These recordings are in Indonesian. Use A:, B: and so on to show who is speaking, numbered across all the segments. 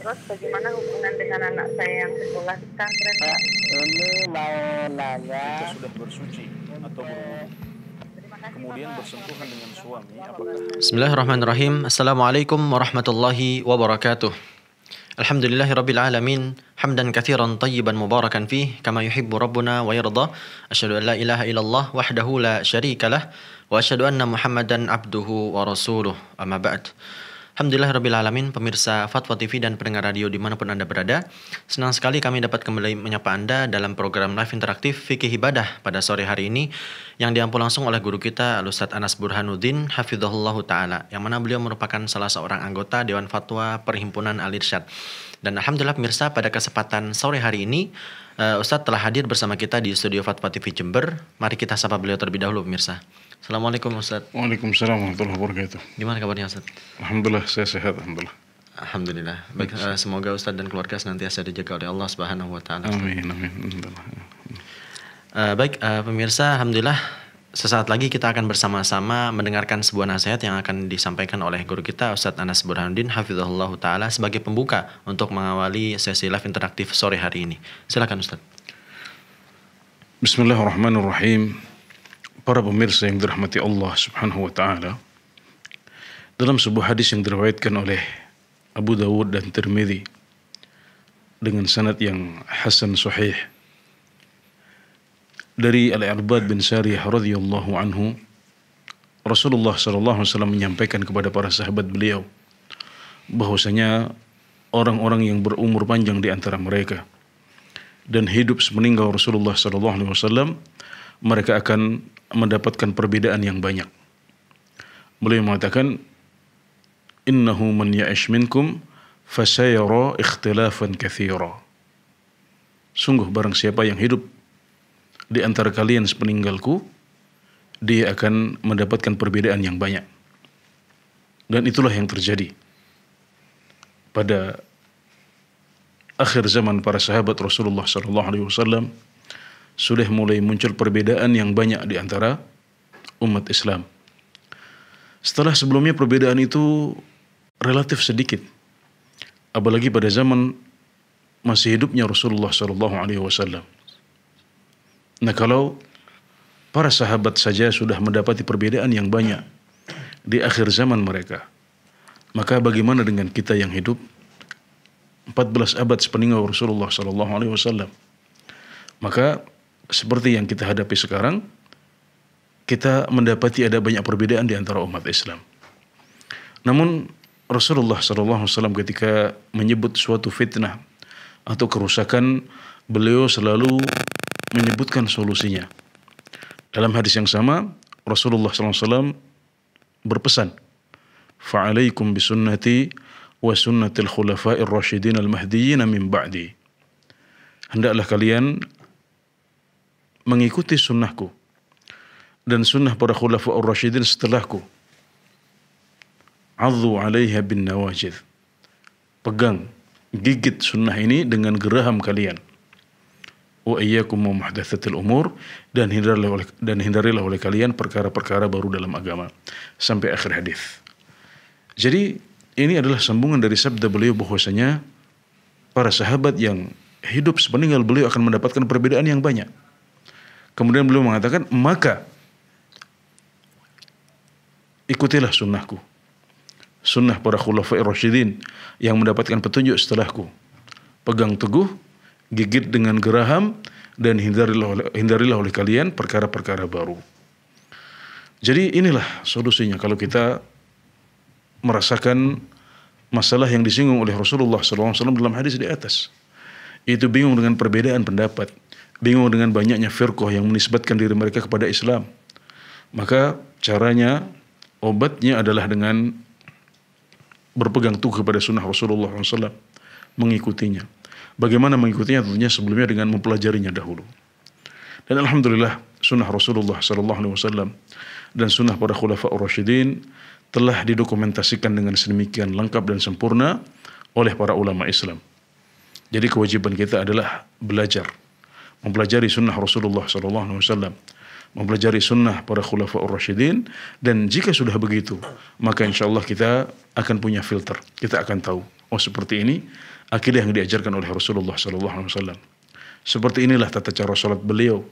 A: terus bagaimana hubungan dengan anak saya yang sekolah di pesantren ya,
B: ini mau nanya kita sudah bersuci atau berwudu kemudian bersentuhan dengan suami apakah
C: Bismillahirrahmanirrahim Assalamualaikum warahmatullahi wabarakatuh Alhamdulillahi Rabbil Alamin Hamdan kathiran tayyiban mubarakan fih Kama yuhibbu Rabbuna wa yirda an la ilaha illallah Wahdahu la sharika lah Wa ashadu anna muhammadan abduhu wa rasuluh Amma ba'd Alhamdulillah Rabbil Alamin, pemirsa Fatwa TV dan pendengar radio dimanapun Anda berada. Senang sekali kami dapat kembali menyapa Anda dalam program live interaktif Fikih Ibadah pada sore hari ini yang diampu langsung oleh guru kita Al-Ustaz Anas Burhanuddin Hafidhullah Ta'ala yang mana beliau merupakan salah seorang anggota Dewan Fatwa Perhimpunan Al-Irsyad. Dan Alhamdulillah pemirsa pada kesempatan sore hari ini eh, Ustaz Ustadz telah hadir bersama kita di studio Fatwa TV Jember. Mari kita sapa beliau terlebih dahulu pemirsa. Assalamualaikum Ustaz. Waalaikumsalam warahmatullahi wabarakatuh. Gimana kabarnya Ustaz? Alhamdulillah saya sehat alhamdulillah. Alhamdulillah. Baik, uh, semoga Ustaz dan keluarga senantiasa dijaga oleh Allah Subhanahu wa taala. Amin amin. Uh, baik uh, pemirsa alhamdulillah sesaat lagi kita akan bersama-sama mendengarkan sebuah nasihat yang akan disampaikan oleh guru kita Ustadz Anas Burhanuddin Hafizahullah Ta'ala sebagai pembuka untuk mengawali sesi live interaktif sore hari ini. Silakan Ustadz.
B: Bismillahirrahmanirrahim para pemirsa yang dirahmati Allah Subhanahu wa taala. Dalam sebuah hadis yang diriwayatkan oleh Abu Dawud dan Tirmidzi dengan sanad yang hasan sahih dari al arbad bin Sariyah radhiyallahu anhu Rasulullah saw menyampaikan kepada para sahabat beliau bahwasanya orang-orang yang berumur panjang di antara mereka dan hidup semeninggal Rasulullah saw mereka akan mendapatkan perbedaan yang banyak. Beliau mengatakan, Innahu man ya'ish minkum fasayara ikhtilafan kathira. Sungguh barang siapa yang hidup di antara kalian sepeninggalku, dia akan mendapatkan perbedaan yang banyak. Dan itulah yang terjadi pada akhir zaman para sahabat Rasulullah saw sudah mulai muncul perbedaan yang banyak di antara umat Islam. Setelah sebelumnya perbedaan itu relatif sedikit. Apalagi pada zaman masih hidupnya Rasulullah Shallallahu Alaihi Wasallam. Nah kalau para sahabat saja sudah mendapati perbedaan yang banyak di akhir zaman mereka, maka bagaimana dengan kita yang hidup 14 abad sepeninggal Rasulullah Shallallahu Alaihi Wasallam? Maka seperti yang kita hadapi sekarang, kita mendapati ada banyak perbedaan di antara umat Islam. Namun Rasulullah SAW ketika menyebut suatu fitnah atau kerusakan, beliau selalu menyebutkan solusinya. Dalam hadis yang sama, Rasulullah SAW berpesan, فَعَلَيْكُمْ بِسُنَّةِ وَسُنَّةِ الْخُلَفَاءِ الرَّشِدِينَ الْمَهْدِيِّنَ مِنْ بَعْدِي Hendaklah kalian mengikuti sunnahku dan sunnah para khulafaur Rashidin setelahku. Adzu 'alaiha bin nawajid. Pegang, gigit sunnah ini dengan geraham kalian. Wa iyyakum muhdatsatil umur dan hindarilah oleh, dan hindarilah oleh kalian perkara-perkara baru dalam agama. Sampai akhir hadis. Jadi ini adalah sambungan dari sabda beliau bahwasanya para sahabat yang hidup sepeninggal beliau akan mendapatkan perbedaan yang banyak Kemudian beliau mengatakan, maka ikutilah sunnahku. Sunnah para khulafai rasyidin yang mendapatkan petunjuk setelahku. Pegang teguh, gigit dengan geraham, dan hindarilah oleh, hindarilah oleh kalian perkara-perkara baru. Jadi inilah solusinya kalau kita merasakan masalah yang disinggung oleh Rasulullah SAW dalam hadis di atas. Itu bingung dengan perbedaan pendapat bingung dengan banyaknya firqah yang menisbatkan diri mereka kepada Islam. Maka caranya, obatnya adalah dengan berpegang teguh kepada sunnah Rasulullah SAW, mengikutinya. Bagaimana mengikutinya? Tentunya sebelumnya dengan mempelajarinya dahulu. Dan Alhamdulillah sunnah Rasulullah SAW dan sunnah para khulafah Rasyidin telah didokumentasikan dengan sedemikian lengkap dan sempurna oleh para ulama Islam. Jadi kewajiban kita adalah belajar mempelajari sunnah Rasulullah sallallahu alaihi wasallam mempelajari sunnah para ur rasyidin dan jika sudah begitu maka insya Allah kita akan punya filter kita akan tahu oh seperti ini akidah yang diajarkan oleh Rasulullah sallallahu alaihi wasallam seperti inilah tata cara sholat beliau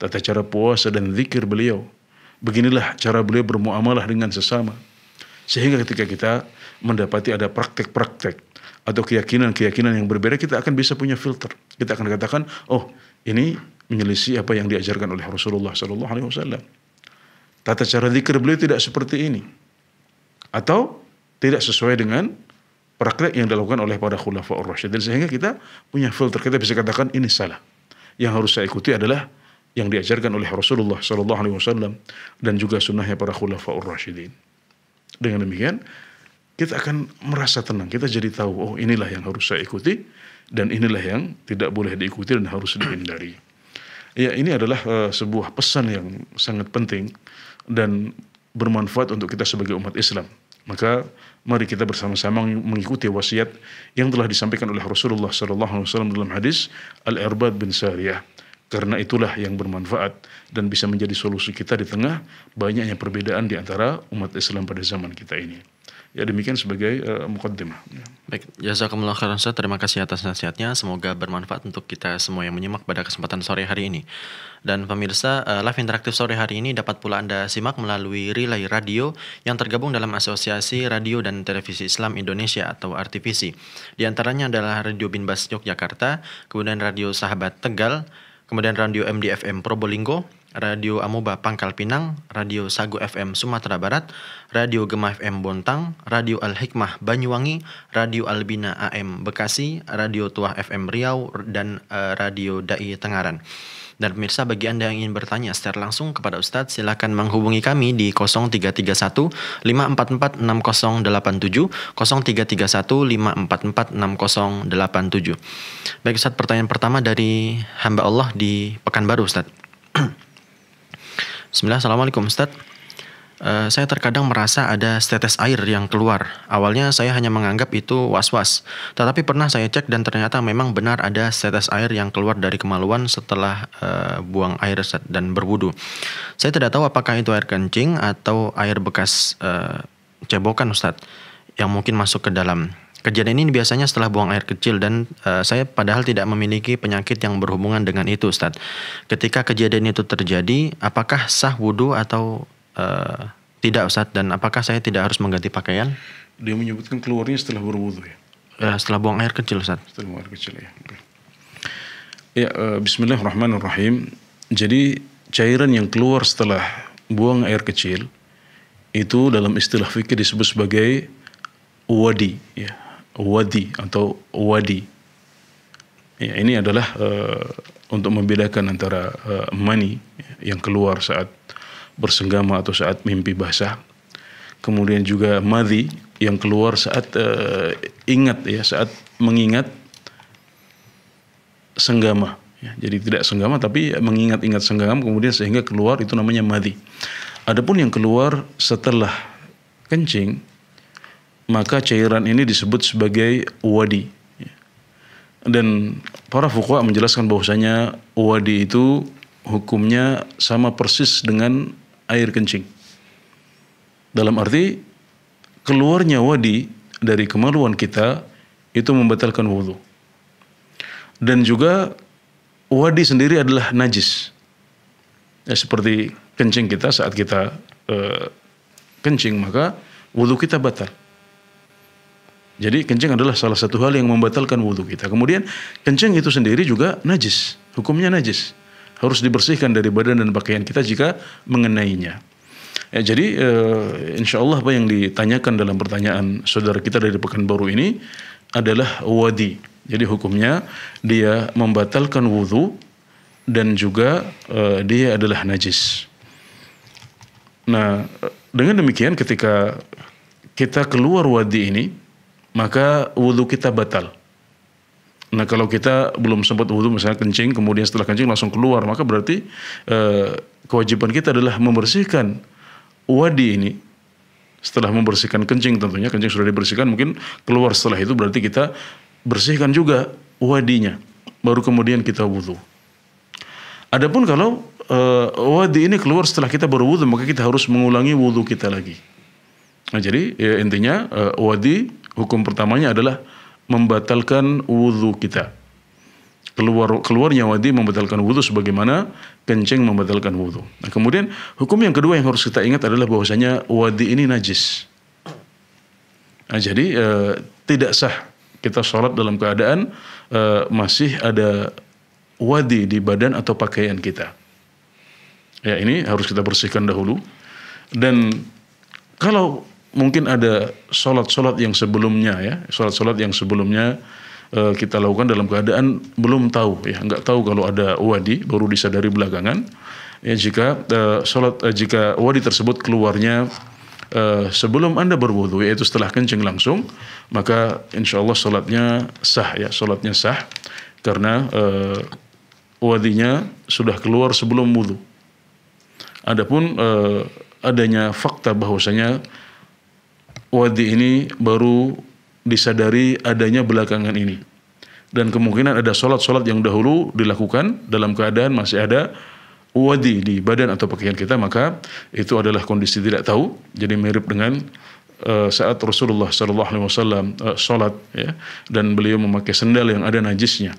B: tata cara puasa dan zikir beliau beginilah cara beliau bermuamalah dengan sesama sehingga ketika kita mendapati ada praktek-praktek atau keyakinan-keyakinan yang berbeda kita akan bisa punya filter kita akan katakan oh ini menyelisih apa yang diajarkan oleh Rasulullah Sallallahu Alaihi Wasallam. Tata cara zikir beliau tidak seperti ini, atau tidak sesuai dengan praktek yang dilakukan oleh para khulafa ar-rasyidin sehingga kita punya filter kita bisa katakan ini salah. Yang harus saya ikuti adalah yang diajarkan oleh Rasulullah Sallallahu Alaihi Wasallam dan juga sunnahnya para khulafa ar-rasyidin. Dengan demikian kita akan merasa tenang, kita jadi tahu oh inilah yang harus saya ikuti dan inilah yang tidak boleh diikuti dan harus dihindari. Ya, ini adalah uh, sebuah pesan yang sangat penting dan bermanfaat untuk kita sebagai umat Islam. Maka mari kita bersama-sama mengikuti wasiat yang telah disampaikan oleh Rasulullah SAW dalam hadis Al-Irbad bin Sariyah. Karena itulah yang bermanfaat dan bisa menjadi solusi kita di tengah banyaknya perbedaan di antara umat Islam pada zaman kita ini ya demikian sebagai uh, eh, mukaddimah. Ya.
C: Baik, jazakumullah khairan Ustaz. Terima kasih atas nasihatnya. Semoga bermanfaat untuk kita semua yang menyimak pada kesempatan sore hari ini. Dan pemirsa, uh, live interaktif sore hari ini dapat pula Anda simak melalui Relay Radio yang tergabung dalam Asosiasi Radio dan Televisi Islam Indonesia atau RTVC. Di antaranya adalah Radio Binbas Yogyakarta, kemudian Radio Sahabat Tegal, kemudian Radio MDFM Probolinggo, Radio Amoba Pangkal Pinang, Radio Sago FM Sumatera Barat, Radio Gemah FM Bontang, Radio Al-Hikmah Banyuwangi, Radio Albina AM Bekasi, Radio Tuah FM Riau, dan eh, Radio Dai Tengaran. Dan pemirsa bagi Anda yang ingin bertanya secara langsung kepada Ustadz silakan menghubungi kami di 0331 544 6087 0331 544 6087. Baik Ustadz pertanyaan pertama dari hamba Allah di Pekanbaru Ustadz. Bismillah, Assalamualaikum Ustaz. Uh, eh, saya terkadang merasa ada setetes air yang keluar. Awalnya saya hanya menganggap itu was-was, tetapi pernah saya cek dan ternyata memang benar ada setetes air yang keluar dari kemaluan setelah uh, buang air dan berwudu. Saya tidak tahu apakah itu air kencing atau air bekas uh, cebokan Ustadz yang mungkin masuk ke dalam. Kejadian ini biasanya setelah buang air kecil dan uh, saya padahal tidak memiliki penyakit yang berhubungan dengan itu, Ustaz. Ketika kejadian itu terjadi, apakah sah wudhu atau uh, tidak, Ustaz? Dan apakah saya tidak harus mengganti pakaian? Dia menyebutkan keluarnya setelah berwudhu ya. Uh, setelah buang air kecil, Ustaz. Setelah buang air kecil ya.
B: Ya, uh, bismillahirrahmanirrahim. Jadi cairan yang keluar setelah buang air kecil itu dalam istilah fikih disebut sebagai wadi ya wadi atau wadi. Ya, ini adalah uh, untuk membedakan antara uh, eh, mani yang keluar saat bersenggama atau saat mimpi basah, kemudian juga madhi yang keluar saat uh, ingat ya saat mengingat senggama. Ya, jadi tidak senggama tapi mengingat-ingat senggama kemudian sehingga keluar itu namanya madhi. Adapun yang keluar setelah kencing maka cairan ini disebut sebagai wadi. Dan para fuqaha menjelaskan bahwasanya wadi itu hukumnya sama persis dengan air kencing. Dalam arti keluarnya wadi dari kemaluan kita itu membatalkan wudhu. Dan juga wadi sendiri adalah najis. Ya, seperti kencing kita saat kita uh, kencing maka wudhu kita batal. Jadi kencing adalah salah satu hal yang membatalkan wudhu kita. Kemudian kencing itu sendiri juga najis. Hukumnya najis. Harus dibersihkan dari badan dan pakaian kita jika mengenainya. Ya, jadi e, eh, insya Allah apa yang ditanyakan dalam pertanyaan saudara kita dari Pekanbaru ini adalah wadi. Jadi hukumnya dia membatalkan wudhu dan juga e, dia adalah najis. Nah dengan demikian ketika kita keluar wadi ini maka wudhu kita batal. Nah kalau kita belum sempat wudhu misalnya kencing, kemudian setelah kencing langsung keluar, maka berarti e, kewajiban kita adalah membersihkan wadi ini. Setelah membersihkan kencing tentunya, kencing sudah dibersihkan, mungkin keluar setelah itu berarti kita bersihkan juga wadinya. Baru kemudian kita wudhu. Adapun kalau e, wadi ini keluar setelah kita berwudhu, maka kita harus mengulangi wudhu kita lagi. Nah jadi ya, intinya e, wadi Hukum pertamanya adalah membatalkan wudhu kita. Keluar keluarnya wadi membatalkan wudhu sebagaimana kencing membatalkan wudhu. Nah, kemudian hukum yang kedua yang harus kita ingat adalah bahwasanya wadi ini najis. Nah, jadi e, tidak sah kita sholat dalam keadaan e, masih ada wadi di badan atau pakaian kita. Ya ini harus kita bersihkan dahulu. Dan kalau mungkin ada sholat-sholat yang sebelumnya ya, sholat-sholat yang sebelumnya e, kita lakukan dalam keadaan belum tahu ya, nggak tahu kalau ada wadi baru disadari belakangan ya jika e, sholat e, jika wadi tersebut keluarnya e, sebelum anda berwudhu yaitu setelah kencing langsung maka insya Allah sholatnya sah ya, sholatnya sah karena e, wadinya sudah keluar sebelum wudhu. Adapun e, adanya fakta bahwasanya wadi ini baru disadari adanya belakangan ini. Dan kemungkinan ada sholat-sholat yang dahulu dilakukan dalam keadaan masih ada wadi di badan atau pakaian kita, maka itu adalah kondisi tidak tahu. Jadi mirip dengan eh, saat Rasulullah saw eh, sholat ya, dan beliau memakai sendal yang ada najisnya.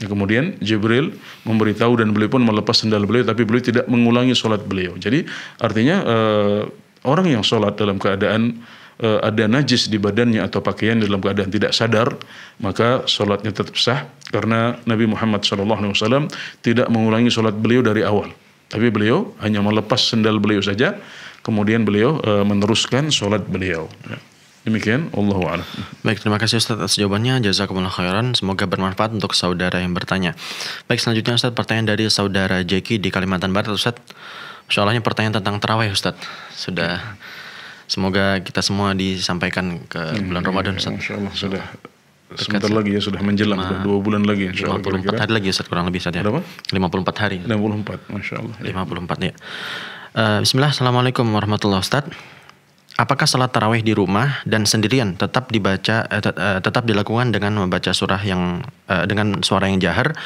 B: Ya, kemudian Jibril memberitahu dan beliau pun melepas sendal beliau, tapi beliau tidak mengulangi sholat beliau. Jadi artinya eh, orang yang sholat dalam keadaan Eh, ada najis di badannya atau pakaian dalam keadaan tidak sadar, maka sholatnya tetap sah karena Nabi Muhammad SAW tidak mengulangi sholat beliau dari awal. Tapi beliau hanya melepas sendal beliau saja, kemudian beliau e, meneruskan sholat beliau. Ya. Demikian, Allah
C: Baik, terima kasih Ustaz atas jawabannya. Jazakumullah khairan. Semoga bermanfaat untuk saudara yang bertanya. Baik, selanjutnya Ustaz pertanyaan dari saudara Jeki di Kalimantan Barat Ustaz. Soalnya pertanyaan tentang terawih Ustaz. Sudah. Semoga kita semua disampaikan ke hmm, bulan Ramadan Ustaz. Insya Allah sudah sebentar Dekat, lagi ya sudah menjelang sudah dua bulan lagi insya 54 empat kira -kira. hari lagi Ustaz kurang lebih Ustaz ya. Berapa? 54 hari. 54 Masya Allah. Ya. puluh 54 ya. Uh, Bismillah Assalamualaikum warahmatullahi wabarakatuh Apakah salat tarawih di rumah dan sendirian tetap dibaca eh, uh, tetap dilakukan dengan membaca surah yang eh, uh, dengan suara yang jahar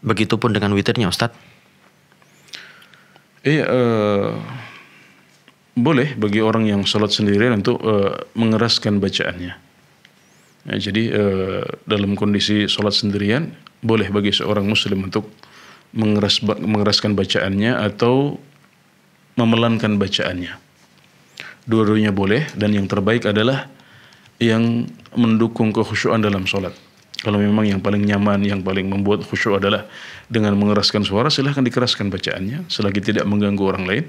C: begitupun dengan witirnya Ustadz?
B: Iya eh, uh boleh bagi orang yang sholat sendirian untuk uh, mengeraskan bacaannya. Ya, jadi uh, dalam kondisi sholat sendirian boleh bagi seorang muslim untuk mengeras, mengeraskan bacaannya atau memelankan bacaannya. Dua-duanya boleh dan yang terbaik adalah yang mendukung kekhusyuan dalam sholat. Kalau memang yang paling nyaman, yang paling membuat khusyuk adalah dengan mengeraskan suara, silahkan dikeraskan bacaannya selagi tidak mengganggu orang lain.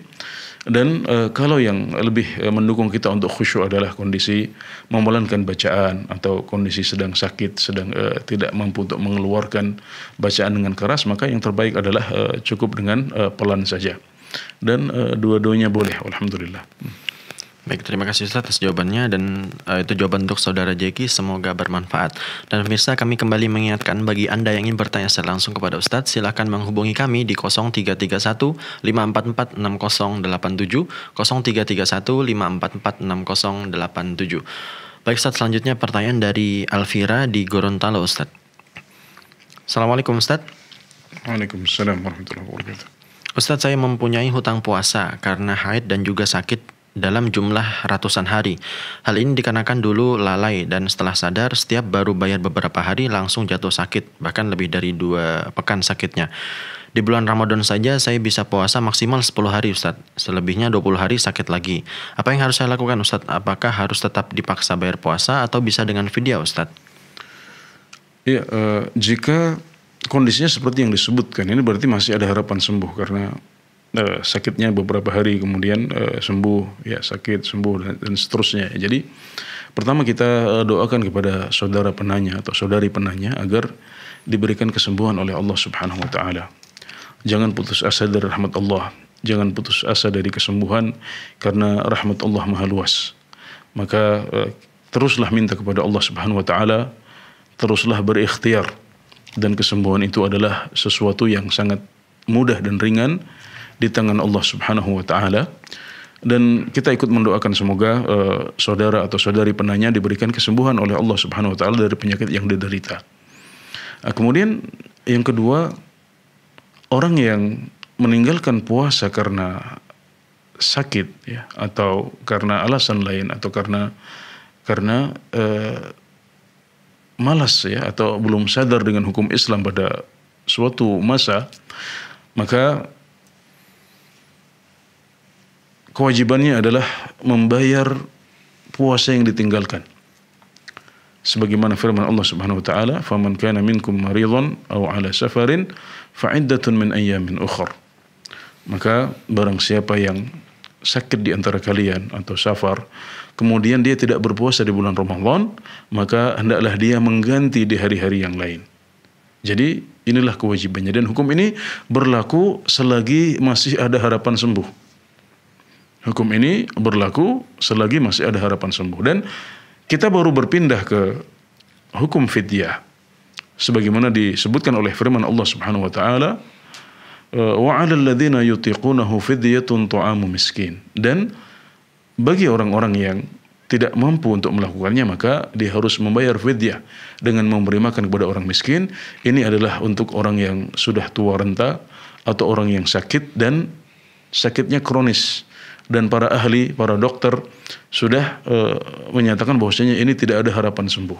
B: Dan e, kalau yang lebih eh, mendukung kita untuk khusyuk adalah kondisi memelankan bacaan atau kondisi sedang sakit, sedang e, tidak mampu untuk mengeluarkan bacaan dengan keras, maka yang terbaik adalah e, cukup dengan e, pelan saja. Dan e, dua-duanya
C: boleh, alhamdulillah. Hmm. Baik, terima kasih Ustaz atas jawabannya dan uh, itu jawaban untuk Saudara Jeki, semoga bermanfaat. Dan pemirsa kami kembali mengingatkan bagi Anda yang ingin bertanya secara langsung kepada Ustaz, silahkan menghubungi kami di 0331 544 6087, 0331 544 6087. Baik Ustaz, selanjutnya pertanyaan dari Alvira di Gorontalo Ustaz. Assalamualaikum Ustaz.
B: Waalaikumsalam warahmatullahi wabarakatuh.
C: Ustaz, saya mempunyai hutang puasa karena haid dan juga sakit dalam jumlah ratusan hari. Hal ini dikarenakan dulu lalai dan setelah sadar setiap baru bayar beberapa hari langsung jatuh sakit, bahkan lebih dari dua pekan sakitnya. Di bulan Ramadan saja saya bisa puasa maksimal 10 hari Ustadz, Selebihnya 20 hari sakit lagi. Apa yang harus saya lakukan Ustadz? Apakah harus tetap dipaksa bayar puasa atau bisa dengan video ustadz
B: Iya, uh, jika kondisinya seperti yang disebutkan, ini berarti masih ada harapan sembuh karena Eh, sakitnya beberapa hari kemudian eh, sembuh ya sakit sembuh dan, seterusnya jadi pertama kita eh, doakan kepada saudara penanya atau saudari penanya agar diberikan kesembuhan oleh Allah Subhanahu wa taala jangan putus asa dari rahmat Allah jangan putus asa dari kesembuhan karena rahmat Allah maha luas maka teruslah minta kepada Allah Subhanahu wa taala teruslah berikhtiar dan kesembuhan itu adalah sesuatu yang sangat mudah dan ringan di tangan Allah Subhanahu wa taala. Dan kita ikut mendoakan semoga uh, saudara atau saudari penanya diberikan kesembuhan oleh Allah Subhanahu wa taala dari penyakit yang diderita. Nah, kemudian yang kedua, orang yang meninggalkan puasa karena sakit ya atau karena alasan lain atau karena karena uh, malas ya atau belum sadar dengan hukum Islam pada suatu masa maka kewajibannya adalah membayar puasa yang ditinggalkan. Sebagaimana firman Allah Subhanahu wa taala, "Faman kana minkum maridun aw ala safarin fa iddatun min ayyamin ukhra." Maka barang siapa yang sakit di antara kalian atau safar, kemudian dia tidak berpuasa di bulan Ramadan, maka hendaklah dia mengganti di hari-hari yang lain. Jadi inilah kewajibannya dan hukum ini berlaku selagi masih ada harapan sembuh. Hukum ini berlaku selagi masih ada harapan sembuh. Dan kita baru berpindah ke hukum fidyah. Sebagaimana disebutkan oleh firman Allah Subhanahu wa taala, "Wa الَّذِينَ ladzina فِدْيَةٌ fidyatun miskin." Dan bagi orang-orang yang tidak mampu untuk melakukannya maka dia harus membayar fidyah dengan memberi makan kepada orang miskin ini adalah untuk orang yang sudah tua renta atau orang yang sakit dan sakitnya kronis dan para ahli, para dokter sudah e, menyatakan bahwasanya ini tidak ada harapan sembuh.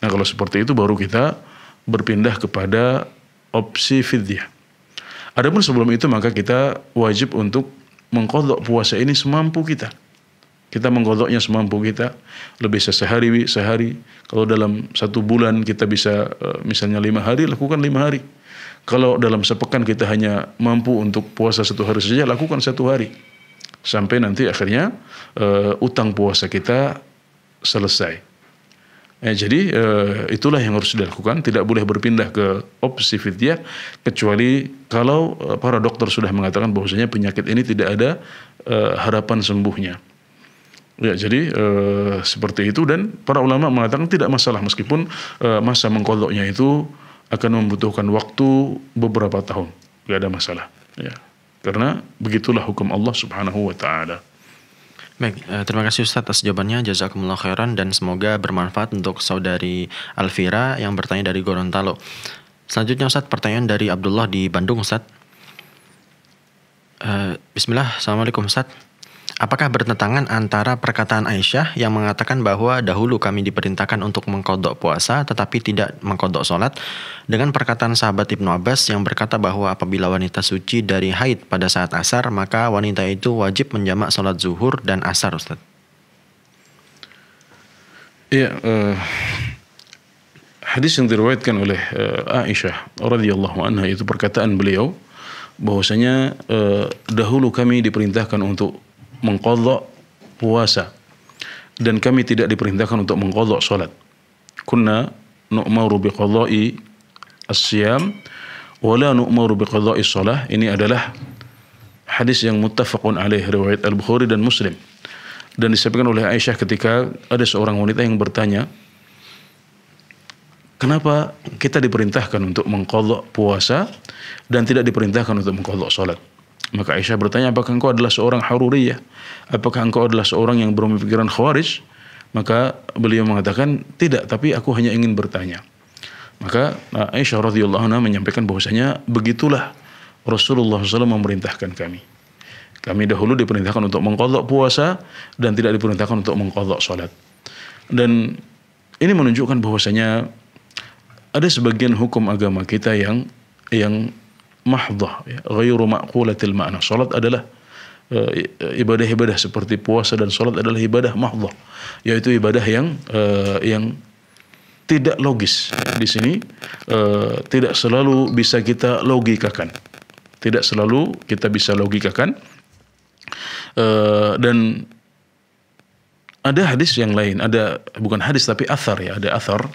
B: Nah, kalau seperti itu baru kita berpindah kepada opsi fidyah. Adapun sebelum itu maka kita wajib untuk mengkodok puasa ini semampu kita. Kita mengkodoknya semampu kita. Lebih sehari sehari. Kalau dalam satu bulan kita bisa eh, misalnya lima hari, lakukan lima hari. Kalau dalam sepekan kita hanya mampu untuk puasa satu hari saja, lakukan satu hari sampai nanti akhirnya uh, utang puasa kita selesai. Ya, eh, jadi uh, itulah yang harus dilakukan, tidak boleh berpindah ke opsi fitnya kecuali kalau uh, para dokter sudah mengatakan bahwasanya penyakit ini tidak ada uh, harapan sembuhnya. Ya, jadi e, seperti itu dan para ulama mengatakan tidak masalah meskipun e, masa mengkodoknya itu akan membutuhkan waktu beberapa tahun, tidak ada masalah. Ya. Karena begitulah hukum Allah Subhanahu
C: wa taala. Baik, eh, terima kasih Ustaz atas jawabannya. Jazakumullah khairan dan semoga bermanfaat untuk saudari Alvira yang bertanya dari Gorontalo. Selanjutnya Ustaz, pertanyaan dari Abdullah di Bandung Ustaz. Uh, Bismillah, Assalamualaikum Ustaz. Apakah bertentangan antara perkataan Aisyah yang mengatakan bahwa dahulu kami diperintahkan untuk mengkodok puasa tetapi tidak mengkodok sholat dengan perkataan sahabat Ibnu Abbas yang berkata bahwa apabila wanita suci dari haid pada saat asar maka wanita itu wajib menjamak sholat zuhur dan asar Ustaz?
B: Iya, uh, hadis yang diriwayatkan oleh uh, Aisyah radhiyallahu anha itu perkataan beliau bahwasanya uh, dahulu kami diperintahkan untuk mengkodok puasa dan kami tidak diperintahkan untuk mengkodok sholat. Kunna nu'maru biqadha'i asyam wala nu'maru sholat Ini adalah hadis yang muttafaqun alaih riwayat Al-Bukhari dan Muslim. Dan disampaikan oleh Aisyah ketika ada seorang wanita yang bertanya, "Kenapa kita diperintahkan untuk mengkodok puasa dan tidak diperintahkan untuk mengkodok sholat?" Maka Aisyah bertanya, apakah engkau adalah seorang haruriyah? Apakah engkau adalah seorang yang berpikiran khawarij? Maka beliau mengatakan, tidak, tapi aku hanya ingin bertanya. Maka eh, Aisyah radhiyallahu anha menyampaikan bahwasanya begitulah Rasulullah SAW memerintahkan kami. Kami dahulu diperintahkan untuk mengkodok puasa dan tidak diperintahkan untuk mengkodok sholat. Dan ini menunjukkan bahwasanya ada sebagian hukum agama kita yang yang mahdhah ya, ghairu ma'qulatil makna. Salat adalah eh, ibadah-ibadah seperti puasa dan salat adalah ibadah mahdhah yaitu ibadah yang uh, yang tidak logis. Di sini uh, tidak selalu bisa kita logikakan. Tidak selalu kita bisa logikakan. Uh, dan ada hadis yang lain, ada bukan hadis tapi athar ya, ada athar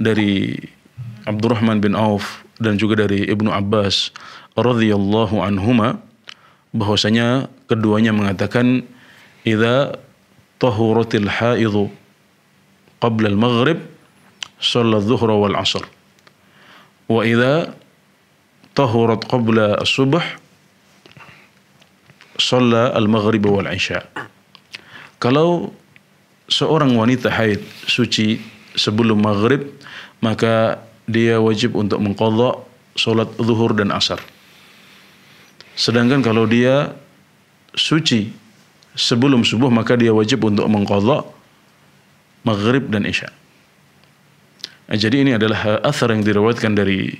B: dari Abdurrahman bin Auf dan juga dari Ibnu Abbas radhiyallahu anhuma bahwasanya keduanya mengatakan idza tahuratil haid qabla al-maghrib shalla dhuhra wal asr wa idza tahurat qabla as-subh shalla al-maghrib wal isya kalau seorang wanita haid suci sebelum maghrib maka dia wajib untuk mengkodok sholat zuhur dan asar. Sedangkan kalau dia suci sebelum subuh maka dia wajib untuk mengkodok maghrib dan isya. Nah, jadi ini adalah asar yang dirawatkan dari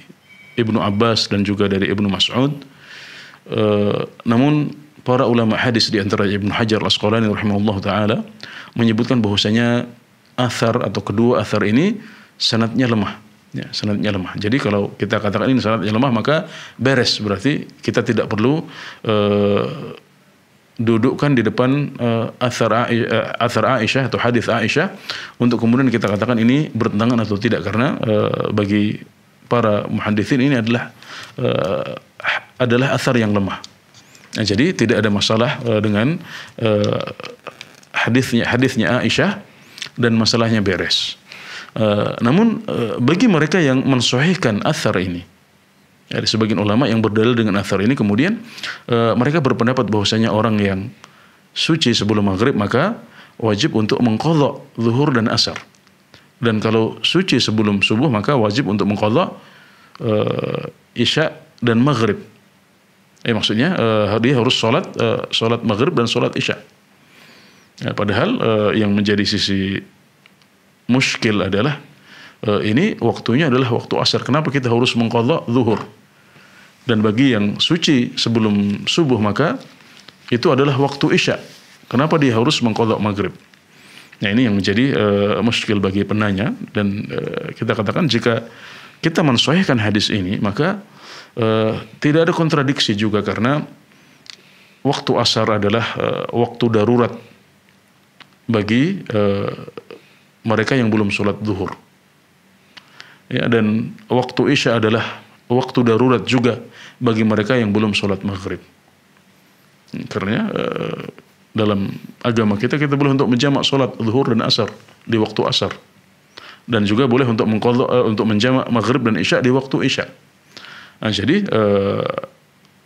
B: Ibnu Abbas dan juga dari Ibnu Mas'ud. E, namun para ulama hadis di antara Ibnu Hajar Al-Asqalani rahimahullah taala menyebutkan bahwasanya athar atau kedua athar ini sanatnya lemah ya, sanatnya lemah. Jadi kalau kita katakan ini sanatnya lemah maka beres berarti kita tidak perlu uh, dudukkan di depan uh, asar uh, Aisyah atau hadis Aisyah untuk kemudian kita katakan ini bertentangan atau tidak karena uh, bagi para muhadisin ini adalah uh, adalah asar yang lemah. Nah, jadi tidak ada masalah uh, dengan uh, hadisnya hadisnya Aisyah dan masalahnya beres. Eh, namun uh, bagi mereka yang mensuhihkan athar ini, dari sebagian ulama yang berdalil dengan athar ini kemudian uh, mereka berpendapat bahwasanya orang yang suci sebelum maghrib maka wajib untuk mengkodok zuhur dan asar. Dan kalau suci sebelum subuh maka wajib untuk mengkodok uh, isya dan maghrib. Eh maksudnya uh, dia harus sholat uh, sholat maghrib dan sholat isya. Ya, padahal uh, yang menjadi sisi muskil adalah eh, ini waktunya adalah waktu asar. Kenapa kita harus mengkodok zuhur? Dan bagi yang suci sebelum subuh maka itu adalah waktu isya. Kenapa dia harus mengkodok maghrib? Nah ini yang menjadi e, muskil bagi penanya dan e, kita katakan jika kita mensahihkan hadis ini maka e, tidak ada kontradiksi juga karena waktu asar adalah e, waktu darurat bagi e, mereka yang belum sholat duhur. Ya, dan waktu isya adalah waktu darurat juga bagi mereka yang belum sholat maghrib. Karena eh, dalam agama kita kita boleh untuk menjamak sholat zuhur dan asar di waktu asar dan juga boleh untuk eh, untuk menjamak maghrib dan isya di waktu isya. Nah, jadi eh,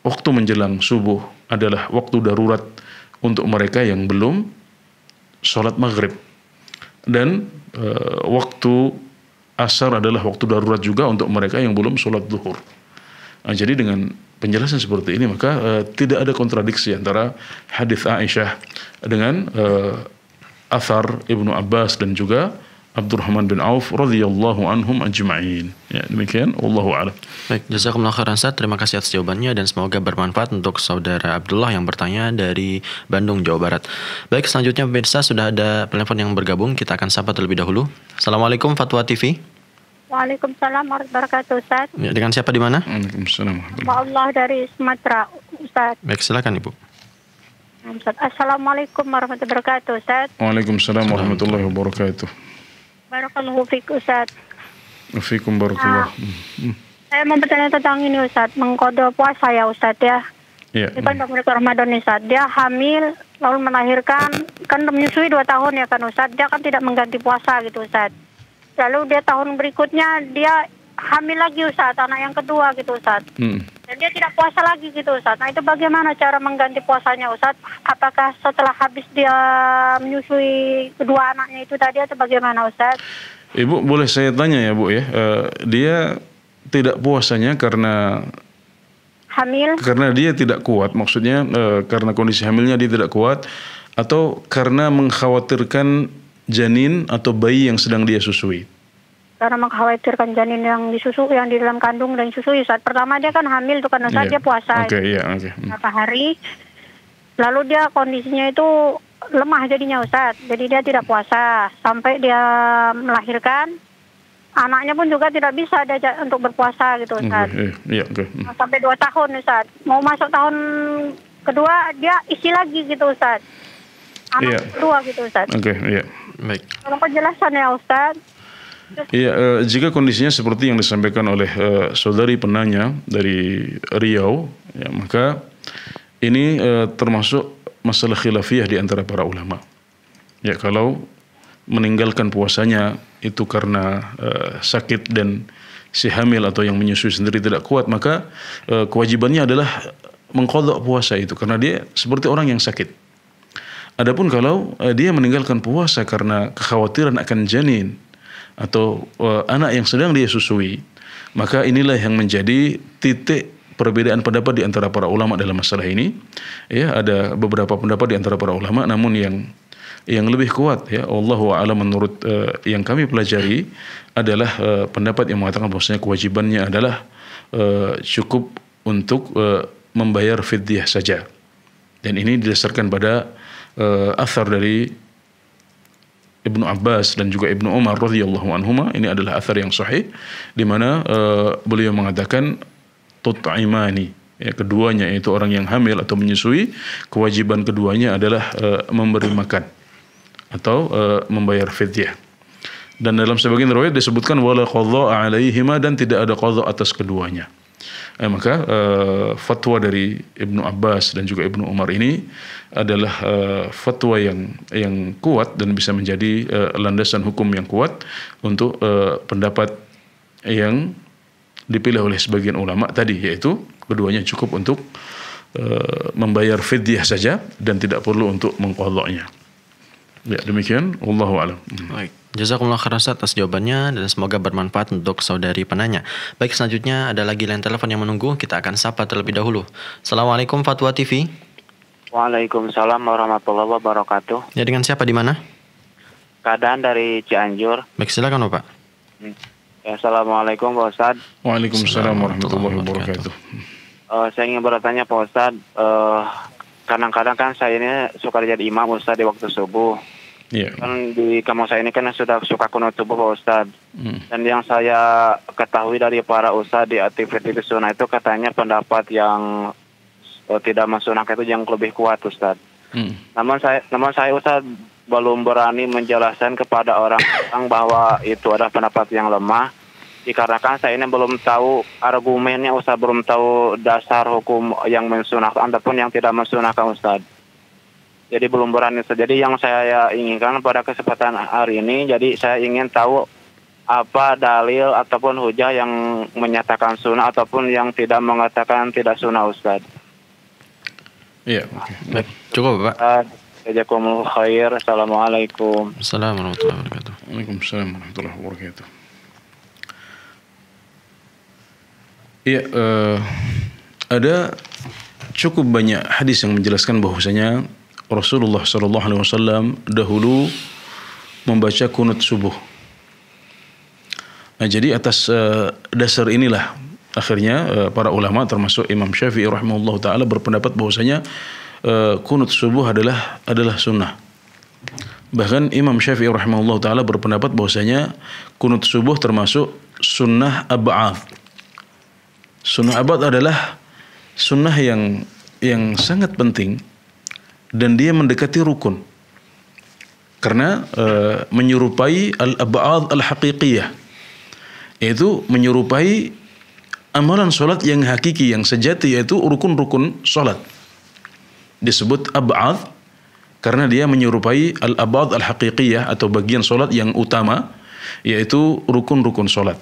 B: waktu menjelang subuh adalah waktu darurat untuk mereka yang belum sholat maghrib. Dan e, waktu asar adalah waktu darurat juga untuk mereka yang belum sholat duhur. Nah, jadi dengan penjelasan seperti ini maka e, tidak ada kontradiksi antara hadis Aisyah dengan e, eh, asar Ibnu Abbas dan juga Abdurrahman bin Auf radhiyallahu anhum ajma'in. Ya, demikian wallahu a'lam.
C: Baik, jazakumullah khairan Ustaz. Terima kasih atas jawabannya dan semoga bermanfaat untuk saudara Abdullah yang bertanya dari Bandung, Jawa Barat. Baik, selanjutnya pemirsa sudah ada penelpon yang bergabung. Kita akan sapa terlebih dahulu. Assalamualaikum Fatwa TV.
D: Waalaikumsalam warahmatullahi wabarakatuh Ustaz.
C: Ya, dengan siapa di mana? Waalaikumsalam.
D: Allah dari Sumatera Ustaz.
C: Baik, silakan Ibu.
D: Assalamualaikum warahmatullahi wabarakatuh Ustaz.
B: Waalaikumsalam warahmatullahi wabarakatuh.
D: Barakallahu fiik Ustaz.
B: Assalamualaikum, barakallah. Nah,
D: saya mau bertanya tentang ini Ustaz, mengkodo puasa ya Ustaz ya. Iya. Ini kan pemilik Ramadan nih Ustaz, dia hamil lalu melahirkan kan menyusui dua tahun ya kan Ustaz, dia kan tidak mengganti puasa gitu Ustaz. Lalu dia tahun berikutnya dia hamil lagi Ustaz, anak yang kedua gitu Ustaz. Hmm. Dan dia tidak puasa lagi gitu Ustaz. Nah itu bagaimana cara mengganti puasanya Ustaz? Apakah setelah habis dia menyusui kedua anaknya itu tadi atau bagaimana Ustaz?
B: Ibu boleh saya tanya ya Bu ya, uh, dia tidak puasanya karena hamil? Karena dia tidak kuat, maksudnya uh, karena kondisi hamilnya dia tidak kuat atau karena mengkhawatirkan janin atau bayi yang sedang dia susui
D: karena mengkhawatirkan janin yang disusu, yang di dalam kandung dan susu ya saat pertama dia kan hamil tuh karena yeah. saja iya. puasa okay, yeah, okay. Hmm. berapa hari lalu dia kondisinya itu lemah jadinya Ustaz jadi dia tidak puasa sampai dia melahirkan anaknya pun juga tidak bisa diajak untuk berpuasa gitu hmm, Ustaz okay,
E: iya, yeah, okay. Hmm.
D: sampai dua tahun Ustaz mau masuk tahun kedua dia isi lagi gitu Ustaz anak yeah. kedua gitu Ustaz oke okay,
B: iya baik
D: Kalau penjelasannya ya Ustaz
B: Iya, uh, jika kondisinya seperti yang disampaikan oleh uh, saudari penanya dari Riau, ya, maka ini uh, termasuk masalah khilafiyah di antara para ulama. Ya, kalau meninggalkan puasanya itu karena uh, sakit dan si hamil atau yang menyusui sendiri tidak kuat, maka uh, kewajibannya adalah mengkodok puasa itu karena dia seperti orang yang sakit. Adapun kalau uh, dia meninggalkan puasa karena kekhawatiran akan janin, atau eh, anak yang sedang dia susui, maka inilah yang menjadi titik perbedaan pendapat di antara para ulama dalam masalah ini. Ya, ada beberapa pendapat di antara para ulama namun yang yang lebih kuat ya Allah wa alam menurut uh, yang kami pelajari adalah uh, pendapat yang mengatakan bahwasanya kewajibannya adalah uh, cukup untuk uh, membayar fidyah saja. Dan ini didasarkan pada uh, asar dari Ibnu Abbas dan juga Ibnu Umar radhiyallahu anhuma ini adalah athar yang sahih di mana uh, beliau mengatakan tut'imani ya, keduanya yaitu orang yang hamil atau menyusui kewajiban keduanya adalah uh, memberi makan atau uh, membayar fidyah dan dalam sebagian riwayat disebutkan wala qadha alaihima dan tidak ada qadha atas keduanya Eh, maka eh, fatwa dari Ibnu Abbas dan juga Ibnu Umar ini adalah eh, fatwa yang yang kuat dan bisa menjadi eh, landasan hukum yang kuat untuk eh, pendapat yang dipilih oleh sebagian ulama tadi yaitu keduanya cukup untuk eh, membayar fidyah saja dan tidak perlu untuk mengkodoknya. Ya demikian, wallahu a'lam. Baik. Jazakumullah
C: khairan atas jawabannya dan semoga bermanfaat untuk saudari penanya. Baik, selanjutnya ada lagi line telepon yang menunggu, kita akan sapa terlebih dahulu. Assalamualaikum Fatwa TV.
E: Waalaikumsalam warahmatullahi wabarakatuh.
C: Ya, dengan siapa di mana?
E: Keadaan dari Cianjur.
C: Baik, silakan Pak.
E: Hmm. Ya, Assalamualaikum Pak Ustaz.
C: Waalaikumsalam warahmatullahi wabarakatuh.
E: Uh, saya ingin bertanya Pak Ustaz, uh, eh, kadang-kadang kan saya ini suka jadi imam Ustaz di waktu subuh Yeah. Kan di kamar saya ini kan sudah suka kuno tubuh ustad Mm. Dan yang saya ketahui dari para ustad di aktivitas sunnah itu katanya pendapat yang oh, tidak masuk itu yang lebih kuat ustad. Mm. Namun saya namun saya ustad belum berani menjelaskan kepada orang-orang bahwa itu adalah pendapat yang lemah dikarenakan saya ini belum tahu argumennya Ustaz belum tahu dasar hukum yang mensunahkan ataupun yang tidak mensunahkan Ustaz jadi belum berani. Jadi yang saya inginkan pada kesempatan hari ini, jadi saya ingin tahu apa dalil ataupun hujah yang menyatakan sunnah ataupun yang tidak mengatakan tidak sunnah Ustaz.
C: Iya, okay. cukup
E: Pak. Eh, khair. Assalamualaikum.
B: Assalamualaikum warahmatullahi wabarakatuh. Waalaikumsalam warahmatullahi wabarakatuh. Iya, uh, ada cukup banyak hadis yang menjelaskan bahwasanya Rasulullah Shallallahu Alaihi Wasallam dahulu membaca kunut subuh. Nah, jadi atas eh, dasar inilah akhirnya eh, para ulama termasuk Imam Syafi'i rahimahullah taala berpendapat bahwasanya eh, kunut subuh adalah adalah sunnah. Bahkan Imam Syafi'i rahimahullah taala berpendapat bahwasanya kunut subuh termasuk sunnah ab'ad. Sunnah abad adalah sunnah yang yang sangat penting dan dia mendekati rukun. Karena e, menyerupai al-ab'ad al-haqiqiyah. Yaitu menyerupai amalan solat yang hakiki, yang sejati yaitu rukun-rukun solat. Disebut ab'ad karena dia menyerupai al-abad al-haqiqiyah atau bagian solat yang utama yaitu rukun-rukun solat.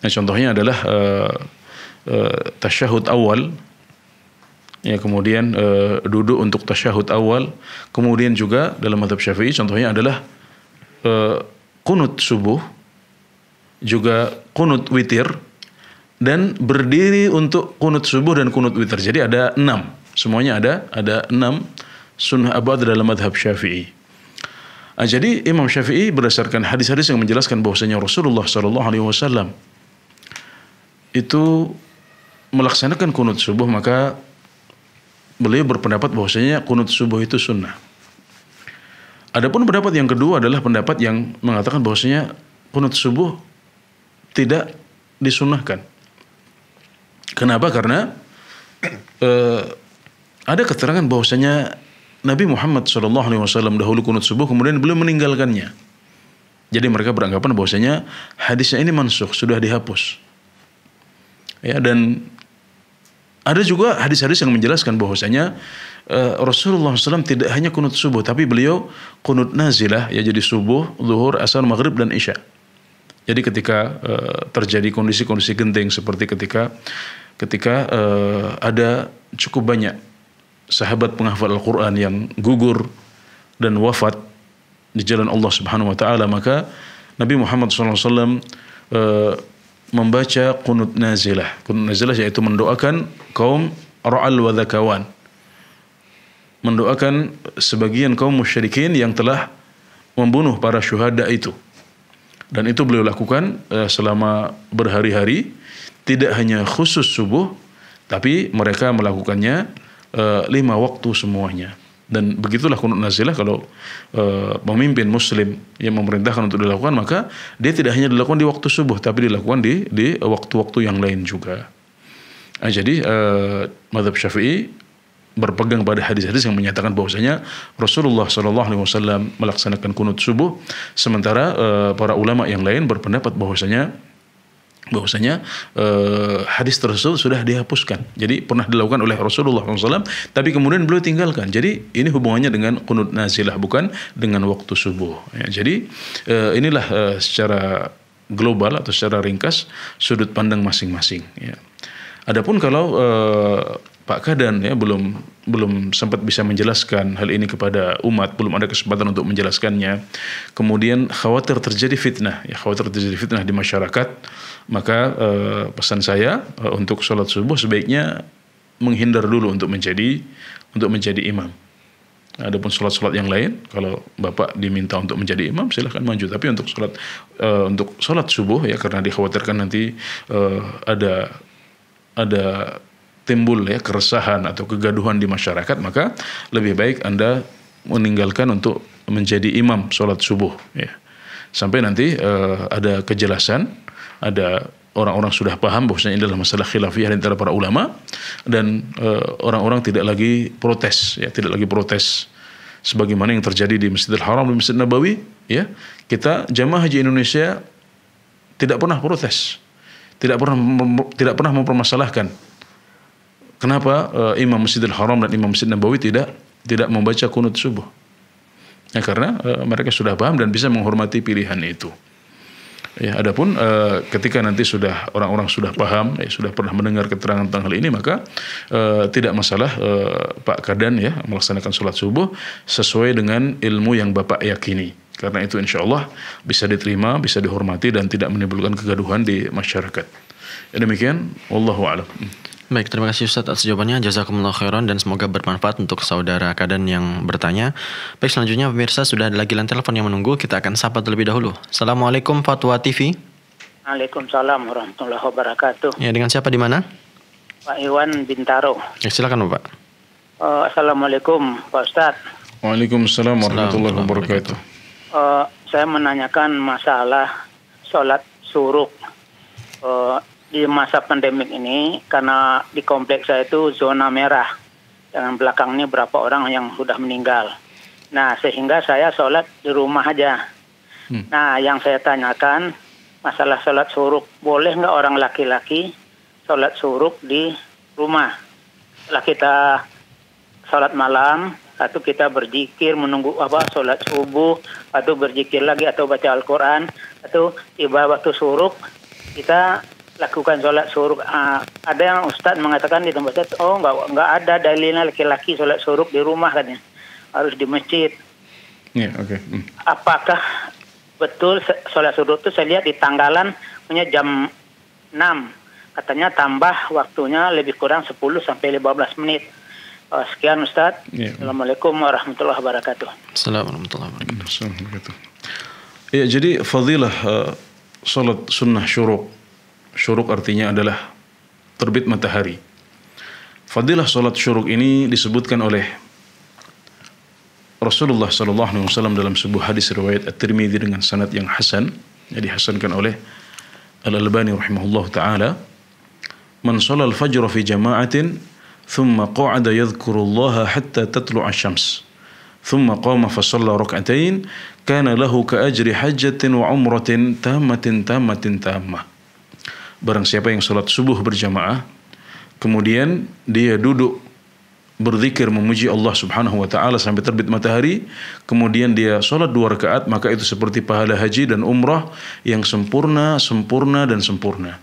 B: Nah, contohnya adalah uh, uh, tasyahud awal ya kemudian e, duduk untuk tasyahud awal kemudian juga dalam madhab syafi'i contohnya adalah e, kunut subuh juga kunut witir dan berdiri untuk kunut subuh dan kunut witir jadi ada enam semuanya ada ada enam sunnah abad dalam madhab syafi'i nah, jadi Imam Syafi'i berdasarkan hadis-hadis yang menjelaskan bahwasanya Rasulullah saw itu melaksanakan kunut subuh maka beliau berpendapat bahwasanya kunut subuh itu sunnah. Adapun pendapat yang kedua adalah pendapat yang mengatakan bahwasanya kunut subuh tidak disunahkan. Kenapa? Karena eh, ada keterangan bahwasanya Nabi Muhammad SAW dahulu kunut subuh kemudian belum meninggalkannya. Jadi mereka beranggapan bahwasanya hadisnya ini masuk sudah dihapus. Ya dan ada juga hadis-hadis yang menjelaskan bahwasanya uh, Rasulullah SAW tidak hanya kunut subuh, tapi beliau kunut nazilah, ya jadi subuh, zuhur, asar, maghrib, dan isya. Jadi ketika uh, terjadi kondisi-kondisi genting seperti ketika ketika uh, ada cukup banyak sahabat penghafal Al-Quran yang gugur dan wafat di jalan Allah Subhanahu Wa Taala maka Nabi Muhammad SAW uh, membaca kunut nazilah. Kunut nazilah yaitu mendoakan kaum Ra'al wa Dhakawan. Mendoakan sebagian kaum musyrikin yang telah membunuh para syuhada itu. Dan itu beliau lakukan eh, selama berhari-hari. Tidak hanya khusus subuh, tapi mereka melakukannya eh, lima waktu semuanya dan begitulah kunut nazilah kalau e, eh, pemimpin muslim yang memerintahkan untuk dilakukan maka dia tidak hanya dilakukan di waktu subuh tapi dilakukan di di waktu-waktu yang lain juga nah, jadi e, madhab syafi'i berpegang pada hadis-hadis yang menyatakan bahwasanya Rasulullah saw melaksanakan kunut subuh, sementara e, para ulama yang lain berpendapat bahwasanya bahwasanya eh, hadis tersebut sudah dihapuskan. Jadi pernah dilakukan oleh Rasulullah SAW, tapi kemudian beliau tinggalkan. Jadi ini hubungannya dengan kunut nazilah bukan dengan waktu subuh. Ya, jadi eh, inilah eh, secara global atau secara ringkas sudut pandang masing-masing. Ya. Adapun kalau eh, Pak Kadan ya belum belum sempat bisa menjelaskan hal ini kepada umat, belum ada kesempatan untuk menjelaskannya. Kemudian khawatir terjadi fitnah, ya khawatir terjadi fitnah di masyarakat maka e, pesan saya e, untuk sholat subuh sebaiknya menghindar dulu untuk menjadi untuk menjadi imam. Adapun sholat-sholat yang lain, kalau bapak diminta untuk menjadi imam, silahkan maju. Tapi untuk sholat e, untuk sholat subuh ya, karena dikhawatirkan nanti e, ada ada timbul ya keresahan atau kegaduhan di masyarakat, maka lebih baik anda meninggalkan untuk menjadi imam sholat subuh ya. Sampai nanti e, ada kejelasan ada orang-orang sudah paham bahwasanya ini adalah masalah khilafiyah antara para ulama dan eh, orang-orang uh, tidak lagi protes ya tidak lagi protes sebagaimana yang terjadi di Masjidil Haram di Masjid Nabawi ya kita jamaah haji Indonesia tidak pernah protes tidak pernah tidak pernah mempermasalahkan kenapa uh, Imam Masjidil Haram dan Imam Masjid Nabawi tidak tidak membaca kunut subuh ya karena uh, mereka sudah paham dan bisa menghormati pilihan itu Ya, adapun e, ketika nanti sudah orang-orang sudah paham, ya, sudah pernah mendengar keterangan tentang hal ini, maka e, tidak masalah e, Pak Kadan ya melaksanakan sholat subuh sesuai dengan ilmu yang Bapak yakini. Karena itu insya Allah bisa diterima, bisa dihormati dan tidak menimbulkan kegaduhan di masyarakat. Ya, demikian, wallahu a'lam.
C: Baik, terima kasih Ustaz atas jawabannya. Jazakumullah khairan dan semoga bermanfaat untuk saudara Kadan yang bertanya. Baik, selanjutnya pemirsa sudah ada lagi lantai telepon yang menunggu. Kita akan sapa terlebih dahulu. Assalamualaikum Fatwa TV.
F: Waalaikumsalam warahmatullahi wabarakatuh.
C: Ya, dengan siapa di mana?
F: Pak Iwan Bintaro.
C: Ya, silakan Bapak.
F: Uh, Assalamualaikum Pak Ustaz.
B: Waalaikumsalam warahmatullahi wabarakatuh.
F: Uh, saya menanyakan masalah sholat suruk. Uh, eh, di masa pandemik ini karena di kompleks saya itu zona merah dengan belakangnya berapa orang yang sudah meninggal. Nah sehingga saya sholat di rumah aja. Hmm. Nah yang saya tanyakan masalah sholat suruk boleh nggak orang laki-laki sholat suruk di rumah? Setelah kita sholat malam atau kita berzikir menunggu apa sholat subuh atau berzikir lagi atau baca Al-Quran atau tiba waktu suruk kita lakukan sholat suruk. Uh, ah, ada yang Ustadz mengatakan di tempat saya, oh nggak nggak ada dalilnya laki-laki sholat suruk di rumah ya harus di masjid.
E: Yeah, okay. mm.
F: Apakah betul sholat suruk itu saya lihat di tanggalan punya jam 6 katanya tambah waktunya lebih kurang 10 sampai 15 menit. Uh, sekian Ustadz. Yeah. Assalamualaikum warahmatullahi wabarakatuh.
B: Assalamualaikum warahmatullahi wabarakatuh. Assalamualaikum. Ya jadi fadilah uh, eh, sholat sunnah syuruk Syuruk artinya adalah terbit matahari. Fadilah salat syuruk ini disebutkan oleh Rasulullah Sallallahu Alaihi Wasallam dalam sebuah hadis riwayat At-Tirmidzi dengan sanad yang hasan, jadi hasankan oleh Al Albani rahimahullah taala. Man al fajr fi jama'atin thumma qa'ada yadhkurullaha hatta tatlu' asy-syams. fa shalla rak'atain kana lahu ka ajri hajjatin wa umratin تامة تامة, تامة Barang siapa yang sholat subuh berjamaah, kemudian dia duduk berzikir memuji Allah Subhanahu wa taala sampai terbit matahari, kemudian dia sholat dua rakaat, maka itu seperti pahala haji dan umrah yang sempurna, sempurna dan sempurna.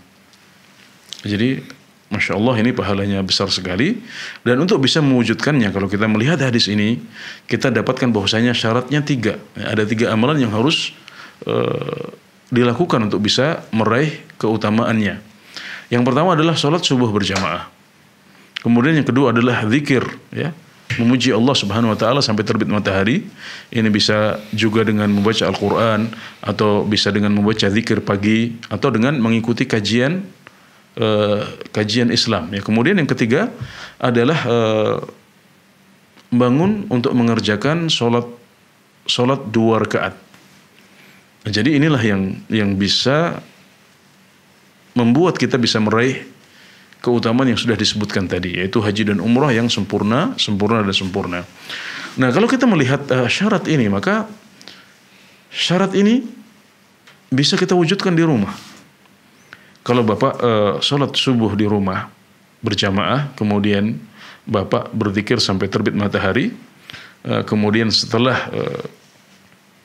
B: Jadi Masya Allah ini pahalanya besar sekali dan untuk bisa mewujudkannya kalau kita melihat hadis ini kita dapatkan bahwasanya syaratnya tiga ada tiga amalan yang harus eh, dilakukan untuk bisa meraih keutamaannya. Yang pertama adalah sholat subuh berjamaah. Kemudian yang kedua adalah zikir, ya memuji Allah Subhanahu wa taala sampai terbit matahari. Ini bisa juga dengan membaca Al-Qur'an atau bisa dengan membaca zikir pagi atau dengan mengikuti kajian uh, kajian Islam ya. Kemudian yang ketiga adalah uh, bangun untuk mengerjakan sholat sholat dua rakaat Nah, jadi inilah yang yang bisa membuat kita bisa meraih keutamaan yang sudah disebutkan tadi yaitu haji dan umrah yang sempurna, sempurna dan sempurna. Nah, kalau kita melihat uh, syarat ini maka syarat ini bisa kita wujudkan di rumah. Kalau Bapak uh, sholat subuh di rumah berjamaah, kemudian Bapak berzikir sampai terbit matahari, uh, kemudian setelah uh,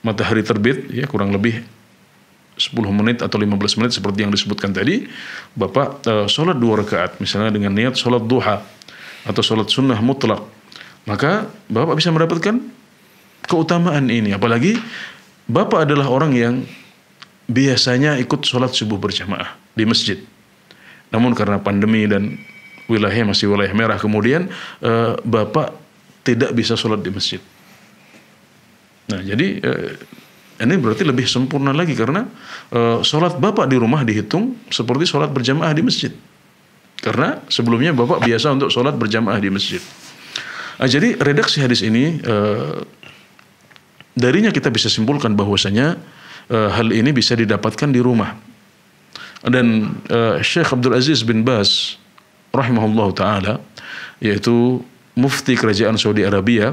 B: matahari terbit ya kurang lebih 10 menit atau 15 menit seperti yang disebutkan tadi Bapak e, sholat dua rakaat misalnya dengan niat sholat duha atau sholat sunnah mutlak maka Bapak bisa mendapatkan keutamaan ini apalagi Bapak adalah orang yang biasanya ikut sholat subuh berjamaah di masjid namun karena pandemi dan wilayahnya masih wilayah merah kemudian e, Bapak tidak bisa sholat di masjid Nah, jadi eh, ini berarti lebih sempurna lagi karena eh, sholat bapak di rumah dihitung seperti sholat berjamaah di masjid. Karena sebelumnya bapak biasa untuk sholat berjamaah di masjid. Nah, jadi redaksi hadis ini eh, darinya kita bisa simpulkan bahwasanya eh, hal ini bisa didapatkan di rumah. Dan eh, Syekh Abdul Aziz bin Bas rahimahullah taala yaitu mufti kerajaan Saudi Arabia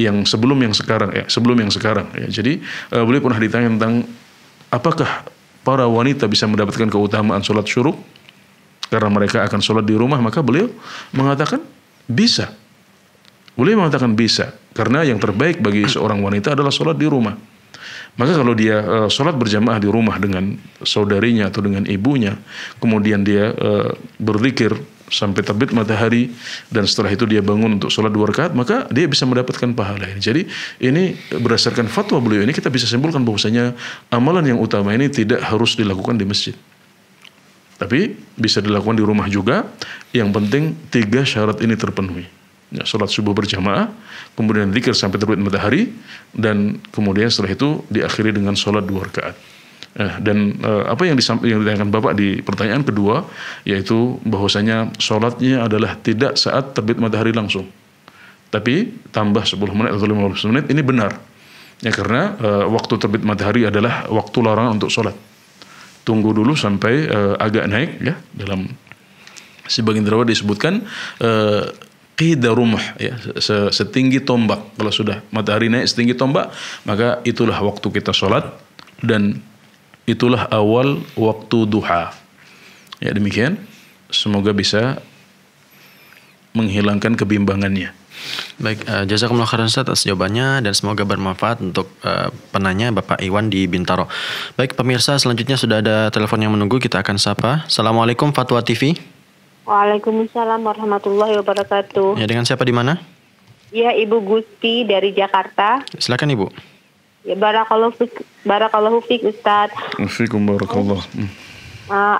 B: yang sebelum yang sekarang ya sebelum yang sekarang ya jadi uh, beliau pernah ditanya tentang apakah para wanita bisa mendapatkan keutamaan sholat syuruk karena mereka akan sholat di rumah maka beliau mengatakan bisa beliau mengatakan bisa karena yang terbaik bagi seorang wanita adalah sholat di rumah maka kalau dia uh, sholat berjamaah di rumah dengan saudarinya atau dengan ibunya kemudian dia uh, eh, berzikir sampai terbit matahari dan setelah itu dia bangun untuk sholat dua rakaat maka dia bisa mendapatkan pahala ini. Jadi ini berdasarkan fatwa beliau ini kita bisa simpulkan bahwasanya amalan yang utama ini tidak harus dilakukan di masjid. Tapi bisa dilakukan di rumah juga. Yang penting tiga syarat ini terpenuhi. Ya, sholat subuh berjamaah, kemudian zikir sampai terbit matahari, dan kemudian setelah itu diakhiri dengan sholat dua rakaat. Eh, dan eh, apa yang, yang Bapak di pertanyaan kedua yaitu bahwasanya sholatnya adalah tidak saat terbit matahari langsung. Tapi tambah 10 menit atau 15 menit ini benar. Ya karena eh, waktu terbit matahari adalah waktu larangan untuk sholat. Tunggu dulu sampai eh, agak naik ya dalam sebagian terawat disebutkan eh, qida rumah ya setinggi tombak kalau sudah matahari naik setinggi tombak maka itulah waktu kita sholat dan itulah awal waktu duha. Ya demikian, semoga bisa menghilangkan kebimbangannya.
C: Baik, uh, jazakumullah khairan atas jawabannya dan semoga bermanfaat untuk uh, penanya Bapak Iwan di Bintaro. Baik pemirsa, selanjutnya sudah ada telepon yang menunggu, kita akan sapa. Assalamualaikum Fatwa TV.
D: Waalaikumsalam warahmatullahi wabarakatuh.
C: Ya, dengan siapa di mana?
D: Ya, Ibu Gusti dari Jakarta. Silakan Ibu. Ya, barakallahu fik, barakallahu fik Ustaz.
C: Fikum barakallah.
D: Uh,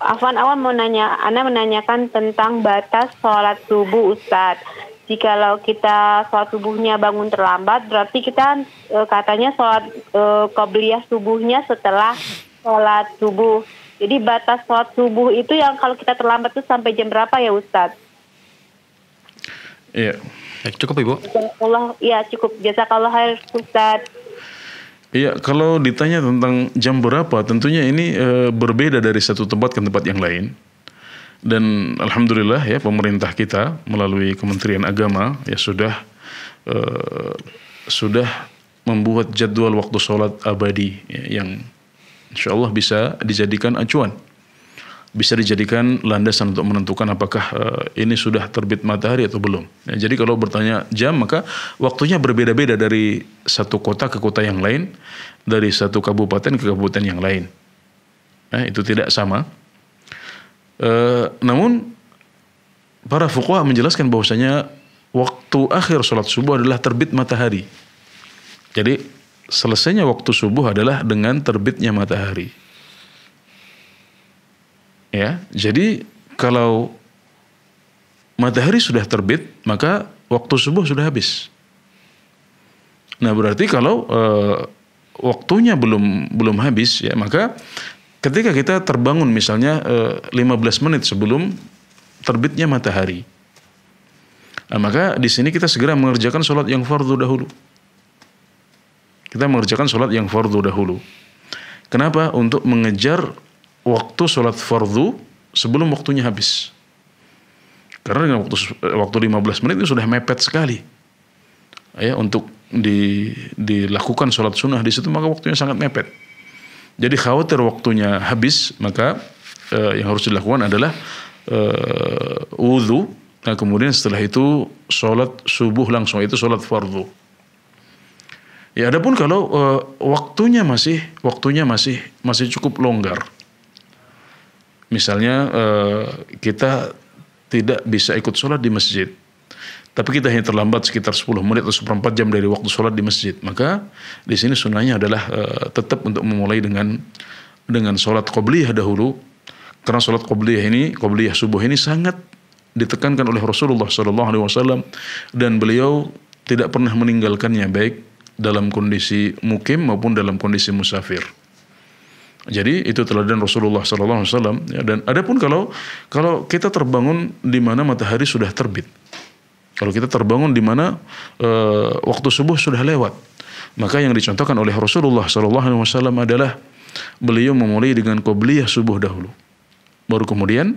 D: Afwan awan mau nanya, Anda menanyakan tentang batas sholat subuh Ustaz. Jikalau kita sholat subuhnya bangun terlambat, berarti kita uh, katanya sholat uh, eh, kobliyah subuhnya setelah sholat subuh. Jadi batas sholat subuh itu yang kalau kita terlambat itu sampai
A: jam berapa ya Ustaz?
B: Iya. Yeah. Cukup Ibu.
A: Allah, ya cukup. Jasa kalau harus Ustadz.
B: Iya, kalau ditanya tentang jam berapa, tentunya ini e, berbeda dari satu tempat ke tempat yang lain. Dan alhamdulillah ya pemerintah kita melalui Kementerian Agama ya sudah e, sudah membuat jadwal waktu sholat abadi ya, yang insya Allah bisa dijadikan acuan bisa dijadikan landasan untuk menentukan apakah uh, ini sudah terbit matahari atau belum. Ya, jadi kalau bertanya jam maka waktunya berbeda-beda dari satu kota ke kota yang lain, dari satu kabupaten ke kabupaten yang lain. Nah, itu tidak sama. Uh, namun para fuqaha menjelaskan bahwasanya waktu akhir sholat subuh adalah terbit matahari. Jadi selesainya waktu subuh adalah dengan terbitnya matahari. Ya, jadi kalau matahari sudah terbit, maka waktu subuh sudah habis. Nah, berarti kalau e, waktunya belum belum habis ya, maka ketika kita terbangun misalnya e, eh, 15 menit sebelum terbitnya matahari. Nah, maka di sini kita segera mengerjakan sholat yang fardu dahulu. Kita mengerjakan sholat yang fardu dahulu. Kenapa? Untuk mengejar waktu sholat fardu sebelum waktunya habis. Karena dengan waktu, eh, waktu 15 menit itu sudah mepet sekali. Ya, untuk di, dilakukan sholat sunnah di situ maka waktunya sangat mepet. Jadi khawatir waktunya habis maka eh, yang harus dilakukan adalah eh, wudhu. Nah kemudian setelah itu sholat subuh langsung itu sholat fardu. Ya adapun kalau eh, waktunya masih waktunya masih masih cukup longgar Misalnya eh, kita tidak bisa ikut sholat di masjid, tapi kita hanya terlambat sekitar 10 menit atau seperempat jam dari waktu sholat di masjid. Maka di sini sunnahnya adalah eh, tetap untuk memulai dengan dengan sholat qobliyah dahulu. Karena sholat qobliyah ini, qobliyah subuh ini sangat ditekankan oleh Rasulullah Shallallahu Alaihi Wasallam dan beliau tidak pernah meninggalkannya baik dalam kondisi mukim maupun dalam kondisi musafir. Jadi itu teladan Rasulullah SAW. ya, dan adapun kalau kalau kita terbangun di mana matahari sudah terbit. Kalau kita terbangun di mana e, waktu subuh sudah lewat, maka yang dicontohkan oleh Rasulullah SAW adalah beliau memulai dengan qobliyah subuh dahulu. Baru kemudian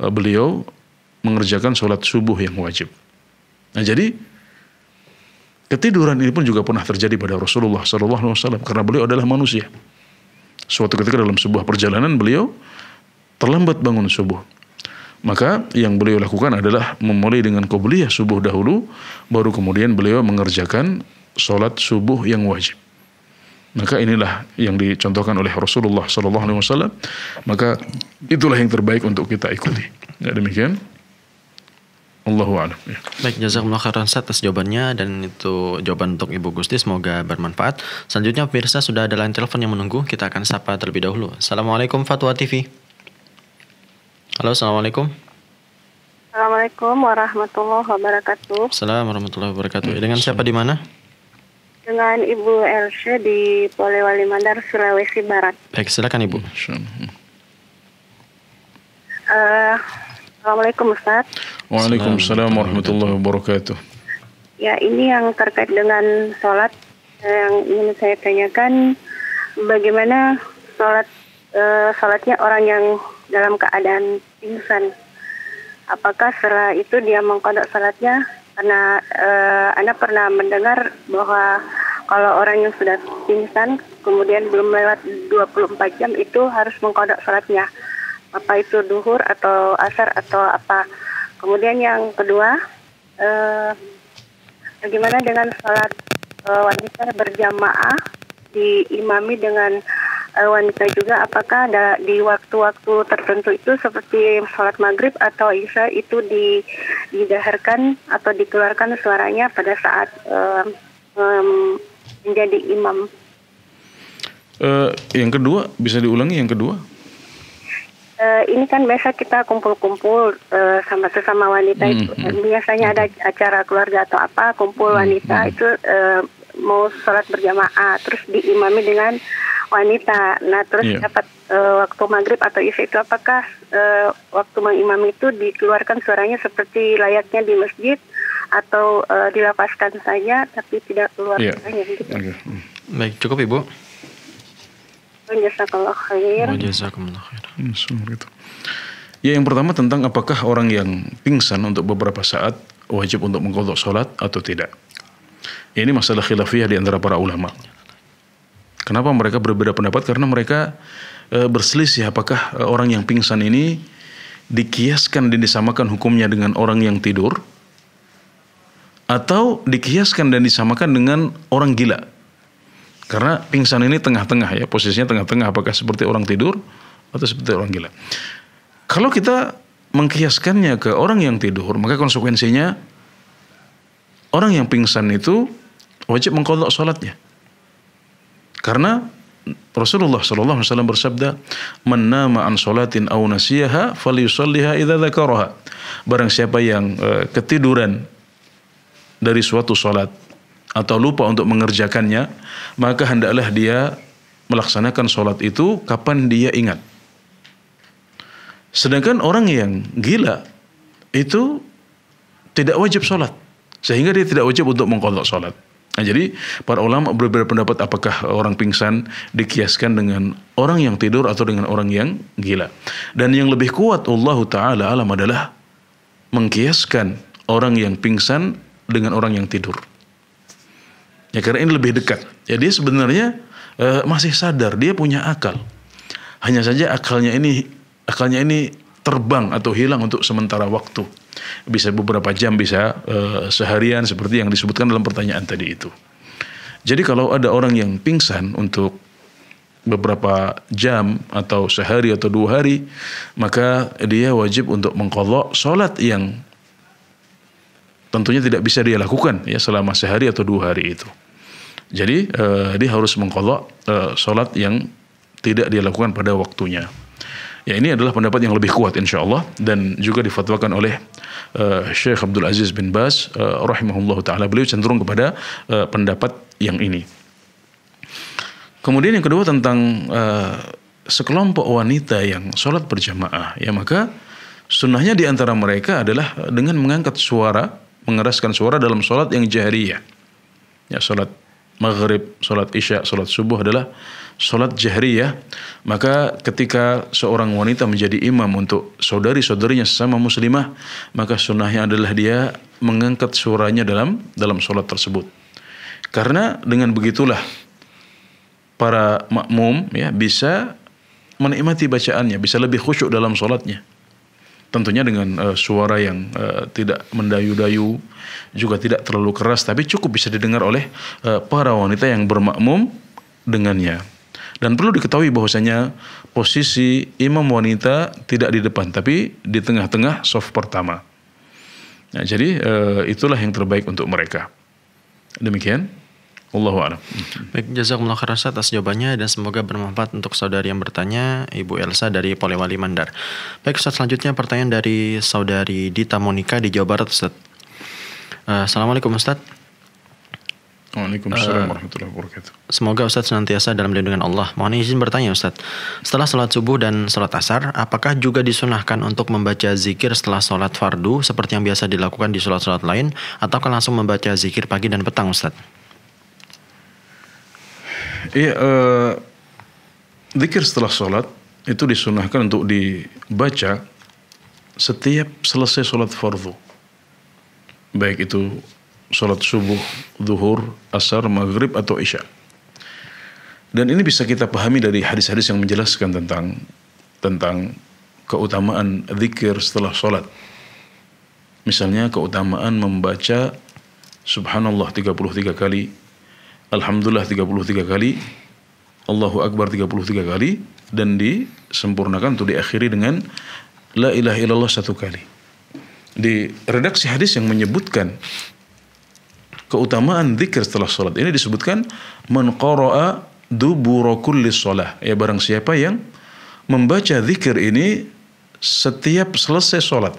B: e, beliau mengerjakan sholat subuh yang wajib. Nah, jadi ketiduran ini pun juga pernah terjadi pada Rasulullah SAW karena beliau adalah manusia. Suatu ketika dalam sebuah perjalanan beliau terlambat bangun subuh. Maka yang beliau lakukan adalah memulai dengan qobliyah subuh dahulu, baru kemudian beliau mengerjakan sholat subuh yang wajib. Maka inilah yang dicontohkan oleh Rasulullah SAW. Wasallam. Maka itulah yang terbaik untuk kita ikuti. Ya, demikian.
C: Allahu a'lam. Ya. Baik, jazakumullah khairan atas jawabannya dan itu jawaban untuk Ibu Gusti semoga bermanfaat. Selanjutnya pemirsa sudah ada line telepon yang menunggu, kita akan sapa terlebih dahulu. Assalamualaikum Fatwa TV. Halo, Assalamualaikum.
A: Assalamualaikum warahmatullahi wabarakatuh.
C: Assalamualaikum warahmatullahi wabarakatuh. Dengan siapa di mana?
A: Dengan Ibu Elsa di Polewali Mandar, Sulawesi Barat.
C: Baik, silakan Ibu.
A: Uh, Assalamualaikum Ustaz. Waalaikumsalam
B: warahmatullahi wabarakatuh.
A: Ya ini yang terkait dengan sholat nah, yang ingin saya tanyakan bagaimana sholat uh, sholatnya orang yang dalam keadaan pingsan. Apakah setelah itu dia mengkodok sholatnya? Karena uh, Anda pernah mendengar bahwa kalau orang yang sudah pingsan kemudian belum lewat 24 jam itu harus mengkodok sholatnya apa itu duhur atau asar atau apa. Kemudian yang kedua, eh, bagaimana dengan sholat eh, wanita berjamaah diimami dengan eh, wanita juga? Apakah ada di waktu-waktu tertentu itu seperti sholat maghrib atau isya itu didaharkan atau dikeluarkan suaranya pada saat eh, menjadi imam?
B: Uh, yang kedua bisa diulangi yang kedua?
A: uh, ini kan biasa kita kumpul-kumpul uh, sama sesama wanita hmm, itu hmm. biasanya ada hmm. acara keluarga atau apa kumpul hmm, wanita hmm. itu uh, mau sholat berjamaah terus diimami dengan wanita. Nah terus yeah. dapat uh, waktu maghrib atau isya itu apakah uh, waktu mengimami itu dikeluarkan suaranya seperti layaknya di masjid atau uh, dilapaskan saja tapi tidak keluar yeah. suaranya gitu. Okay.
C: Baik cukup ibu.
A: Jazakallah khair. Jazakallah khair.
B: Gitu. Ya yang pertama tentang apakah orang yang pingsan untuk beberapa saat wajib untuk mengkodok sholat atau tidak. Ini masalah khilafiyah di antara para ulama. Kenapa mereka berbeda pendapat? Karena mereka e, berselisih apakah e, orang yang pingsan ini dikiaskan dan disamakan hukumnya dengan orang yang tidur atau dikiaskan dan disamakan dengan orang gila. Karena pingsan ini tengah-tengah ya, posisinya tengah-tengah apakah seperti orang tidur atau seperti orang gila. Kalau kita mengkiaskannya ke orang yang tidur, maka konsekuensinya orang yang pingsan itu wajib mengkodok sholatnya. Karena Rasulullah Shallallahu Alaihi Wasallam bersabda, "Menama an solatin au nasiyaha, falyusalliha idza dzakaraha." Barang siapa yang e, ketiduran dari suatu solat atau lupa untuk mengerjakannya, maka hendaklah dia melaksanakan solat itu kapan dia ingat. Sedangkan orang yang gila itu tidak wajib sholat. Sehingga dia tidak wajib untuk mengkodok sholat. Nah, jadi para ulama berbeda pendapat apakah orang pingsan dikiaskan dengan orang yang tidur atau dengan orang yang gila. Dan yang lebih kuat Allah Ta'ala alam adalah mengkiaskan orang yang pingsan dengan orang yang tidur. Ya karena ini lebih dekat. Ya dia sebenarnya e, masih sadar, dia punya akal. Hanya saja akalnya ini akalnya ini terbang atau hilang untuk sementara waktu. Bisa beberapa jam, bisa e, seharian seperti yang disebutkan dalam pertanyaan tadi itu. Jadi kalau ada orang yang pingsan untuk beberapa jam atau sehari atau dua hari, maka dia wajib untuk mengkodok sholat yang tentunya tidak bisa dia lakukan ya selama sehari atau dua hari itu. Jadi e, dia harus mengkodok e, eh, sholat yang tidak dia lakukan pada waktunya. Ya ini adalah pendapat yang lebih kuat insya Allah dan juga difatwakan oleh uh, eh, Syekh Abdul Aziz bin Bas uh, eh, rahimahullah taala beliau cenderung kepada uh, pendapat yang ini. Kemudian yang kedua tentang uh, sekelompok wanita yang sholat berjamaah ya maka sunnahnya diantara mereka adalah dengan mengangkat suara mengeraskan suara dalam sholat yang jahriyah ya sholat maghrib sholat isya sholat subuh adalah sholat jahriyah, maka ketika seorang wanita menjadi imam untuk saudari-saudarinya sesama muslimah, maka sunnahnya adalah dia mengangkat suaranya dalam dalam sholat tersebut. Karena dengan begitulah para makmum ya bisa menikmati bacaannya, bisa lebih khusyuk dalam sholatnya tentunya dengan uh, suara yang uh, tidak mendayu-dayu juga tidak terlalu keras tapi cukup bisa didengar oleh uh, para wanita yang bermakmum dengannya dan perlu diketahui bahwasanya posisi imam wanita tidak di depan tapi di tengah-tengah soft pertama. Nah, jadi e, itulah yang terbaik untuk mereka.
C: Demikian. Allah Baik, jazakumullah khairan atas jawabannya dan semoga bermanfaat untuk saudari yang bertanya, Ibu Elsa dari Polewali Mandar. Baik, Ustaz, selanjutnya pertanyaan dari saudari Dita Monika di Jawa Barat, Ustaz. Uh, Assalamualaikum Ustaz.
B: Waalaikumsalam uh, warahmatullahi wabarakatuh.
C: Semoga Ustadz senantiasa dalam lindungan Allah. Mohon izin bertanya Ustadz, setelah sholat subuh dan sholat asar, apakah juga disunahkan untuk membaca zikir setelah sholat fardu seperti yang biasa dilakukan di sholat-sholat lain, atau kan langsung membaca zikir pagi dan petang Ustadz?
B: Iya, uh, zikir setelah sholat itu disunahkan untuk dibaca setiap selesai sholat fardu. Baik itu sholat subuh, zuhur, asar, maghrib atau isya. Dan ini bisa kita pahami dari hadis-hadis yang menjelaskan tentang tentang keutamaan zikir setelah sholat. Misalnya keutamaan membaca subhanallah 33 kali, alhamdulillah 33 kali, Allahu Akbar 33 kali dan disempurnakan untuk diakhiri dengan la ilaha illallah satu kali. Di redaksi hadis yang menyebutkan keutamaan zikir setelah sholat. Ini disebutkan menqoroa duburokulis sholat Ya barang siapa yang membaca zikir ini setiap selesai sholat.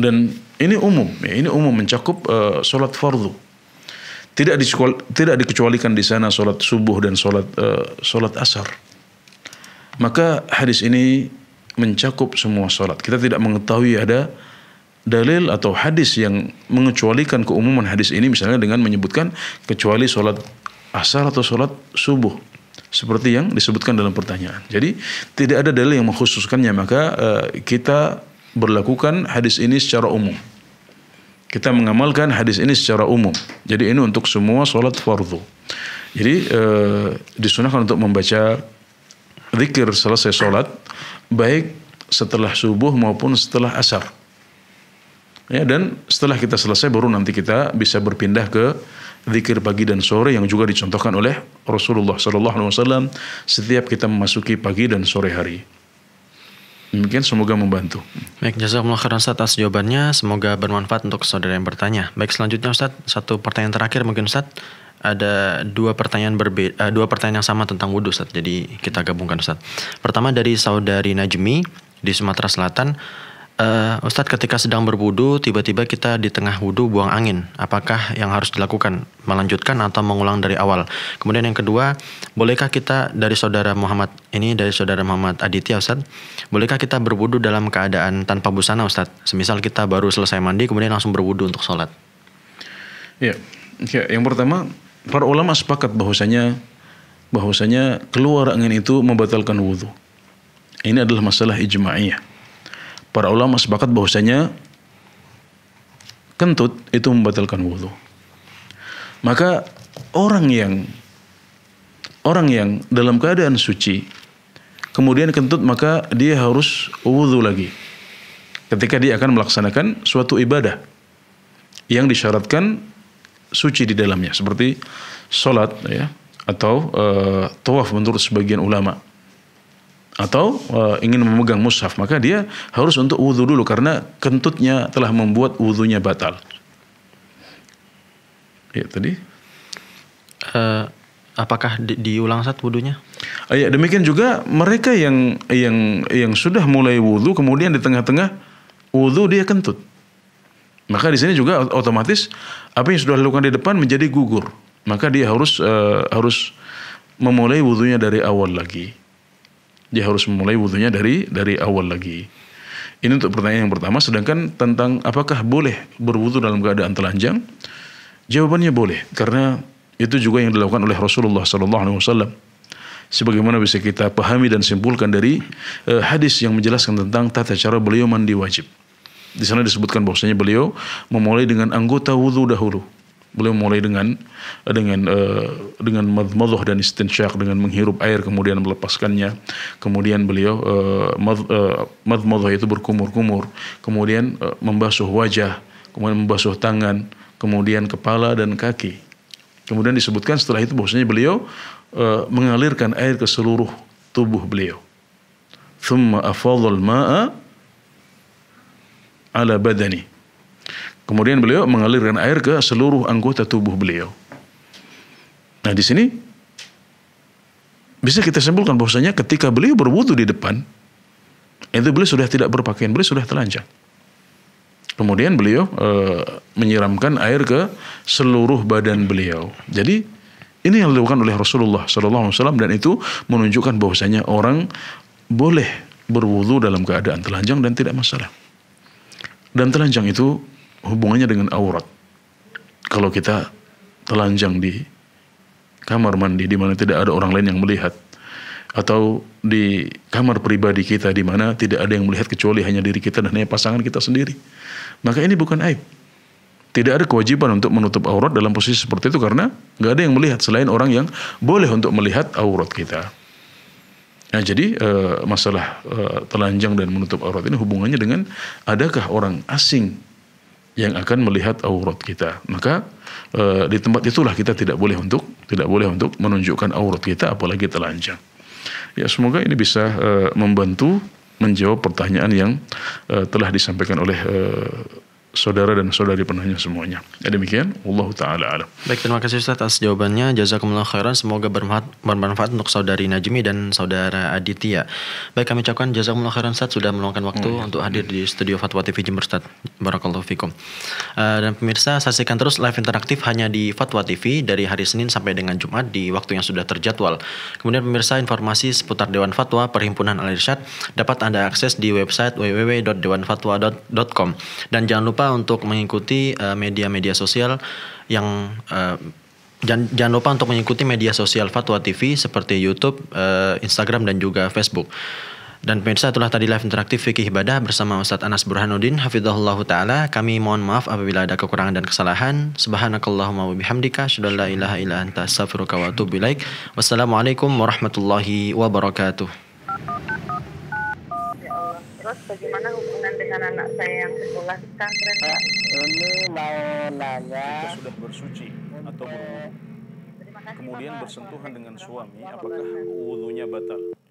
B: Dan ini umum, ya, ini umum mencakup uh, sholat fardu. Tidak, di, tidak dikecualikan di sana sholat subuh dan sholat, uh, sholat asar. Maka hadis ini mencakup semua sholat. Kita tidak mengetahui ada dalil atau hadis yang mengecualikan keumuman hadis ini misalnya dengan menyebutkan kecuali sholat asar atau sholat subuh seperti yang disebutkan dalam pertanyaan. Jadi tidak ada dalil yang mengkhususkannya maka e, kita berlakukan hadis ini secara umum. Kita mengamalkan hadis ini secara umum. Jadi ini untuk semua sholat fardhu. Jadi e, disunahkan untuk membaca zikir selesai sholat baik setelah subuh maupun setelah asar Ya, dan setelah kita selesai baru nanti kita bisa berpindah ke zikir pagi dan sore yang juga dicontohkan oleh Rasulullah Sallallahu Alaihi Wasallam setiap kita memasuki pagi dan sore hari. Mungkin semoga membantu.
C: Baik, jazakumullah khairan Ustaz atas jawabannya. Semoga bermanfaat untuk saudara yang bertanya. Baik, selanjutnya Ustaz, satu pertanyaan terakhir mungkin Ustaz. Ada dua pertanyaan berbeda, eh, dua pertanyaan yang sama tentang wudhu Ustaz. Jadi kita gabungkan Ustaz. Pertama dari saudari Najmi di Sumatera Selatan. Uh, Ustadz ketika sedang berwudu tiba-tiba kita di tengah wudu buang angin apakah yang harus dilakukan melanjutkan atau mengulang dari awal kemudian yang kedua bolehkah kita dari saudara Muhammad ini dari saudara Muhammad Aditya Ustadz bolehkah kita berwudu dalam keadaan tanpa busana Ustadz semisal kita baru selesai mandi kemudian langsung berwudu untuk sholat
B: ya, ya yang pertama para ulama sepakat bahwasanya bahwasanya keluar angin itu membatalkan wudhu ini adalah masalah ijma'iyah para ulama sepakat bahwasanya kentut itu membatalkan wudhu. Maka orang yang orang yang dalam keadaan suci kemudian kentut maka dia harus wudhu lagi ketika dia akan melaksanakan suatu ibadah yang disyaratkan suci di dalamnya seperti sholat ya atau e, tawaf menurut sebagian ulama atau e, ingin memegang mushaf maka dia harus untuk wudhu dulu karena kentutnya telah membuat wudhunya batal. Ya tadi. Uh, apakah di, diulang saat wudhunya? Uh, ah, ya demikian juga mereka yang yang yang sudah mulai wudhu kemudian di tengah-tengah wudhu dia kentut. Maka di sini juga otomatis apa yang sudah dilakukan di depan menjadi gugur. Maka dia harus uh, harus memulai wudhunya dari awal lagi dia harus memulai wudhunya dari dari awal lagi. Ini untuk pertanyaan yang pertama. Sedangkan tentang apakah boleh berwudhu dalam keadaan telanjang? Jawabannya boleh karena itu juga yang dilakukan oleh Rasulullah Sallallahu Alaihi Wasallam. Sebagaimana bisa kita pahami dan simpulkan dari uh, hadis yang menjelaskan tentang tata cara beliau mandi wajib. Di sana disebutkan bahwasanya beliau memulai dengan anggota wudhu dahulu beliau mulai dengan dengan uh, dengan madmadah dan istinsyak dengan menghirup air kemudian melepaskannya kemudian beliau uh, uh, itu berkumur-kumur kemudian uh, membasuh wajah kemudian membasuh tangan kemudian kepala dan kaki kemudian disebutkan setelah itu bahwasanya beliau uh, mengalirkan air ke seluruh tubuh beliau thumma afadhal ma'a ala badani Kemudian beliau mengalirkan air ke seluruh anggota tubuh beliau. Nah di sini bisa kita simpulkan bahwasanya ketika beliau berwudu di depan, itu beliau sudah tidak berpakaian, beliau sudah telanjang. Kemudian beliau e, menyiramkan air ke seluruh badan beliau. Jadi ini yang dilakukan oleh Rasulullah SAW dan itu menunjukkan bahwasanya orang boleh berwudu dalam keadaan telanjang dan tidak masalah. Dan telanjang itu hubungannya dengan aurat. Kalau kita telanjang di kamar mandi di mana tidak ada orang lain yang melihat atau di kamar pribadi kita di mana tidak ada yang melihat kecuali hanya diri kita dan hanya pasangan kita sendiri. Maka ini bukan aib. Tidak ada kewajiban untuk menutup aurat dalam posisi seperti itu karena nggak ada yang melihat selain orang yang boleh untuk melihat aurat kita. Nah jadi e, masalah e, telanjang dan menutup aurat ini hubungannya dengan adakah orang asing yang akan melihat aurat kita. Maka e, di tempat itulah kita tidak boleh untuk tidak boleh untuk menunjukkan aurat kita apalagi telanjang. Ya semoga ini bisa e, membantu menjawab pertanyaan yang e, telah disampaikan oleh e, saudara dan saudari penuhnya semuanya. Ya demikian, Allah Ta'ala
C: alam. Baik, terima kasih Ustaz atas jawabannya. Jazakumullah khairan. Semoga bermanfaat, bermanfaat untuk saudari Najmi dan saudara Aditya. Baik, kami ucapkan jazakumullah khairan Ustaz sudah meluangkan waktu oh, ya. untuk hadir di studio Fatwa TV Jember Ustaz. Barakallahu fikum. Uh, dan pemirsa, saksikan terus live interaktif hanya di Fatwa TV dari hari Senin sampai dengan Jumat di waktu yang sudah terjadwal. Kemudian pemirsa, informasi seputar Dewan Fatwa Perhimpunan Al-Irsyad dapat Anda akses di website www.dewanfatwa.com. Dan jangan lupa untuk mengikuti eh, media-media uh, sosial yang uh, eh, Jangan, jangan lupa untuk mengikuti media sosial Fatwa TV seperti YouTube, uh, Instagram, dan juga Facebook. Dan pemirsa itulah tadi live interaktif Fikih Ibadah bersama Ustadz Anas Burhanuddin Hafizahullah Ta'ala. Kami mohon maaf apabila ada kekurangan dan kesalahan. Subhanakallahumma wa bihamdika. ilaha illa anta astaghfiruka wa Wassalamualaikum warahmatullahi wabarakatuh
A: terus bagaimana hubungan dengan anak saya yang sekolah di pesantren Pak? Ini mau nanya. Kita sudah bersuci
F: atau berwudu, kemudian bersentuhan dengan suami, apakah wudunya batal?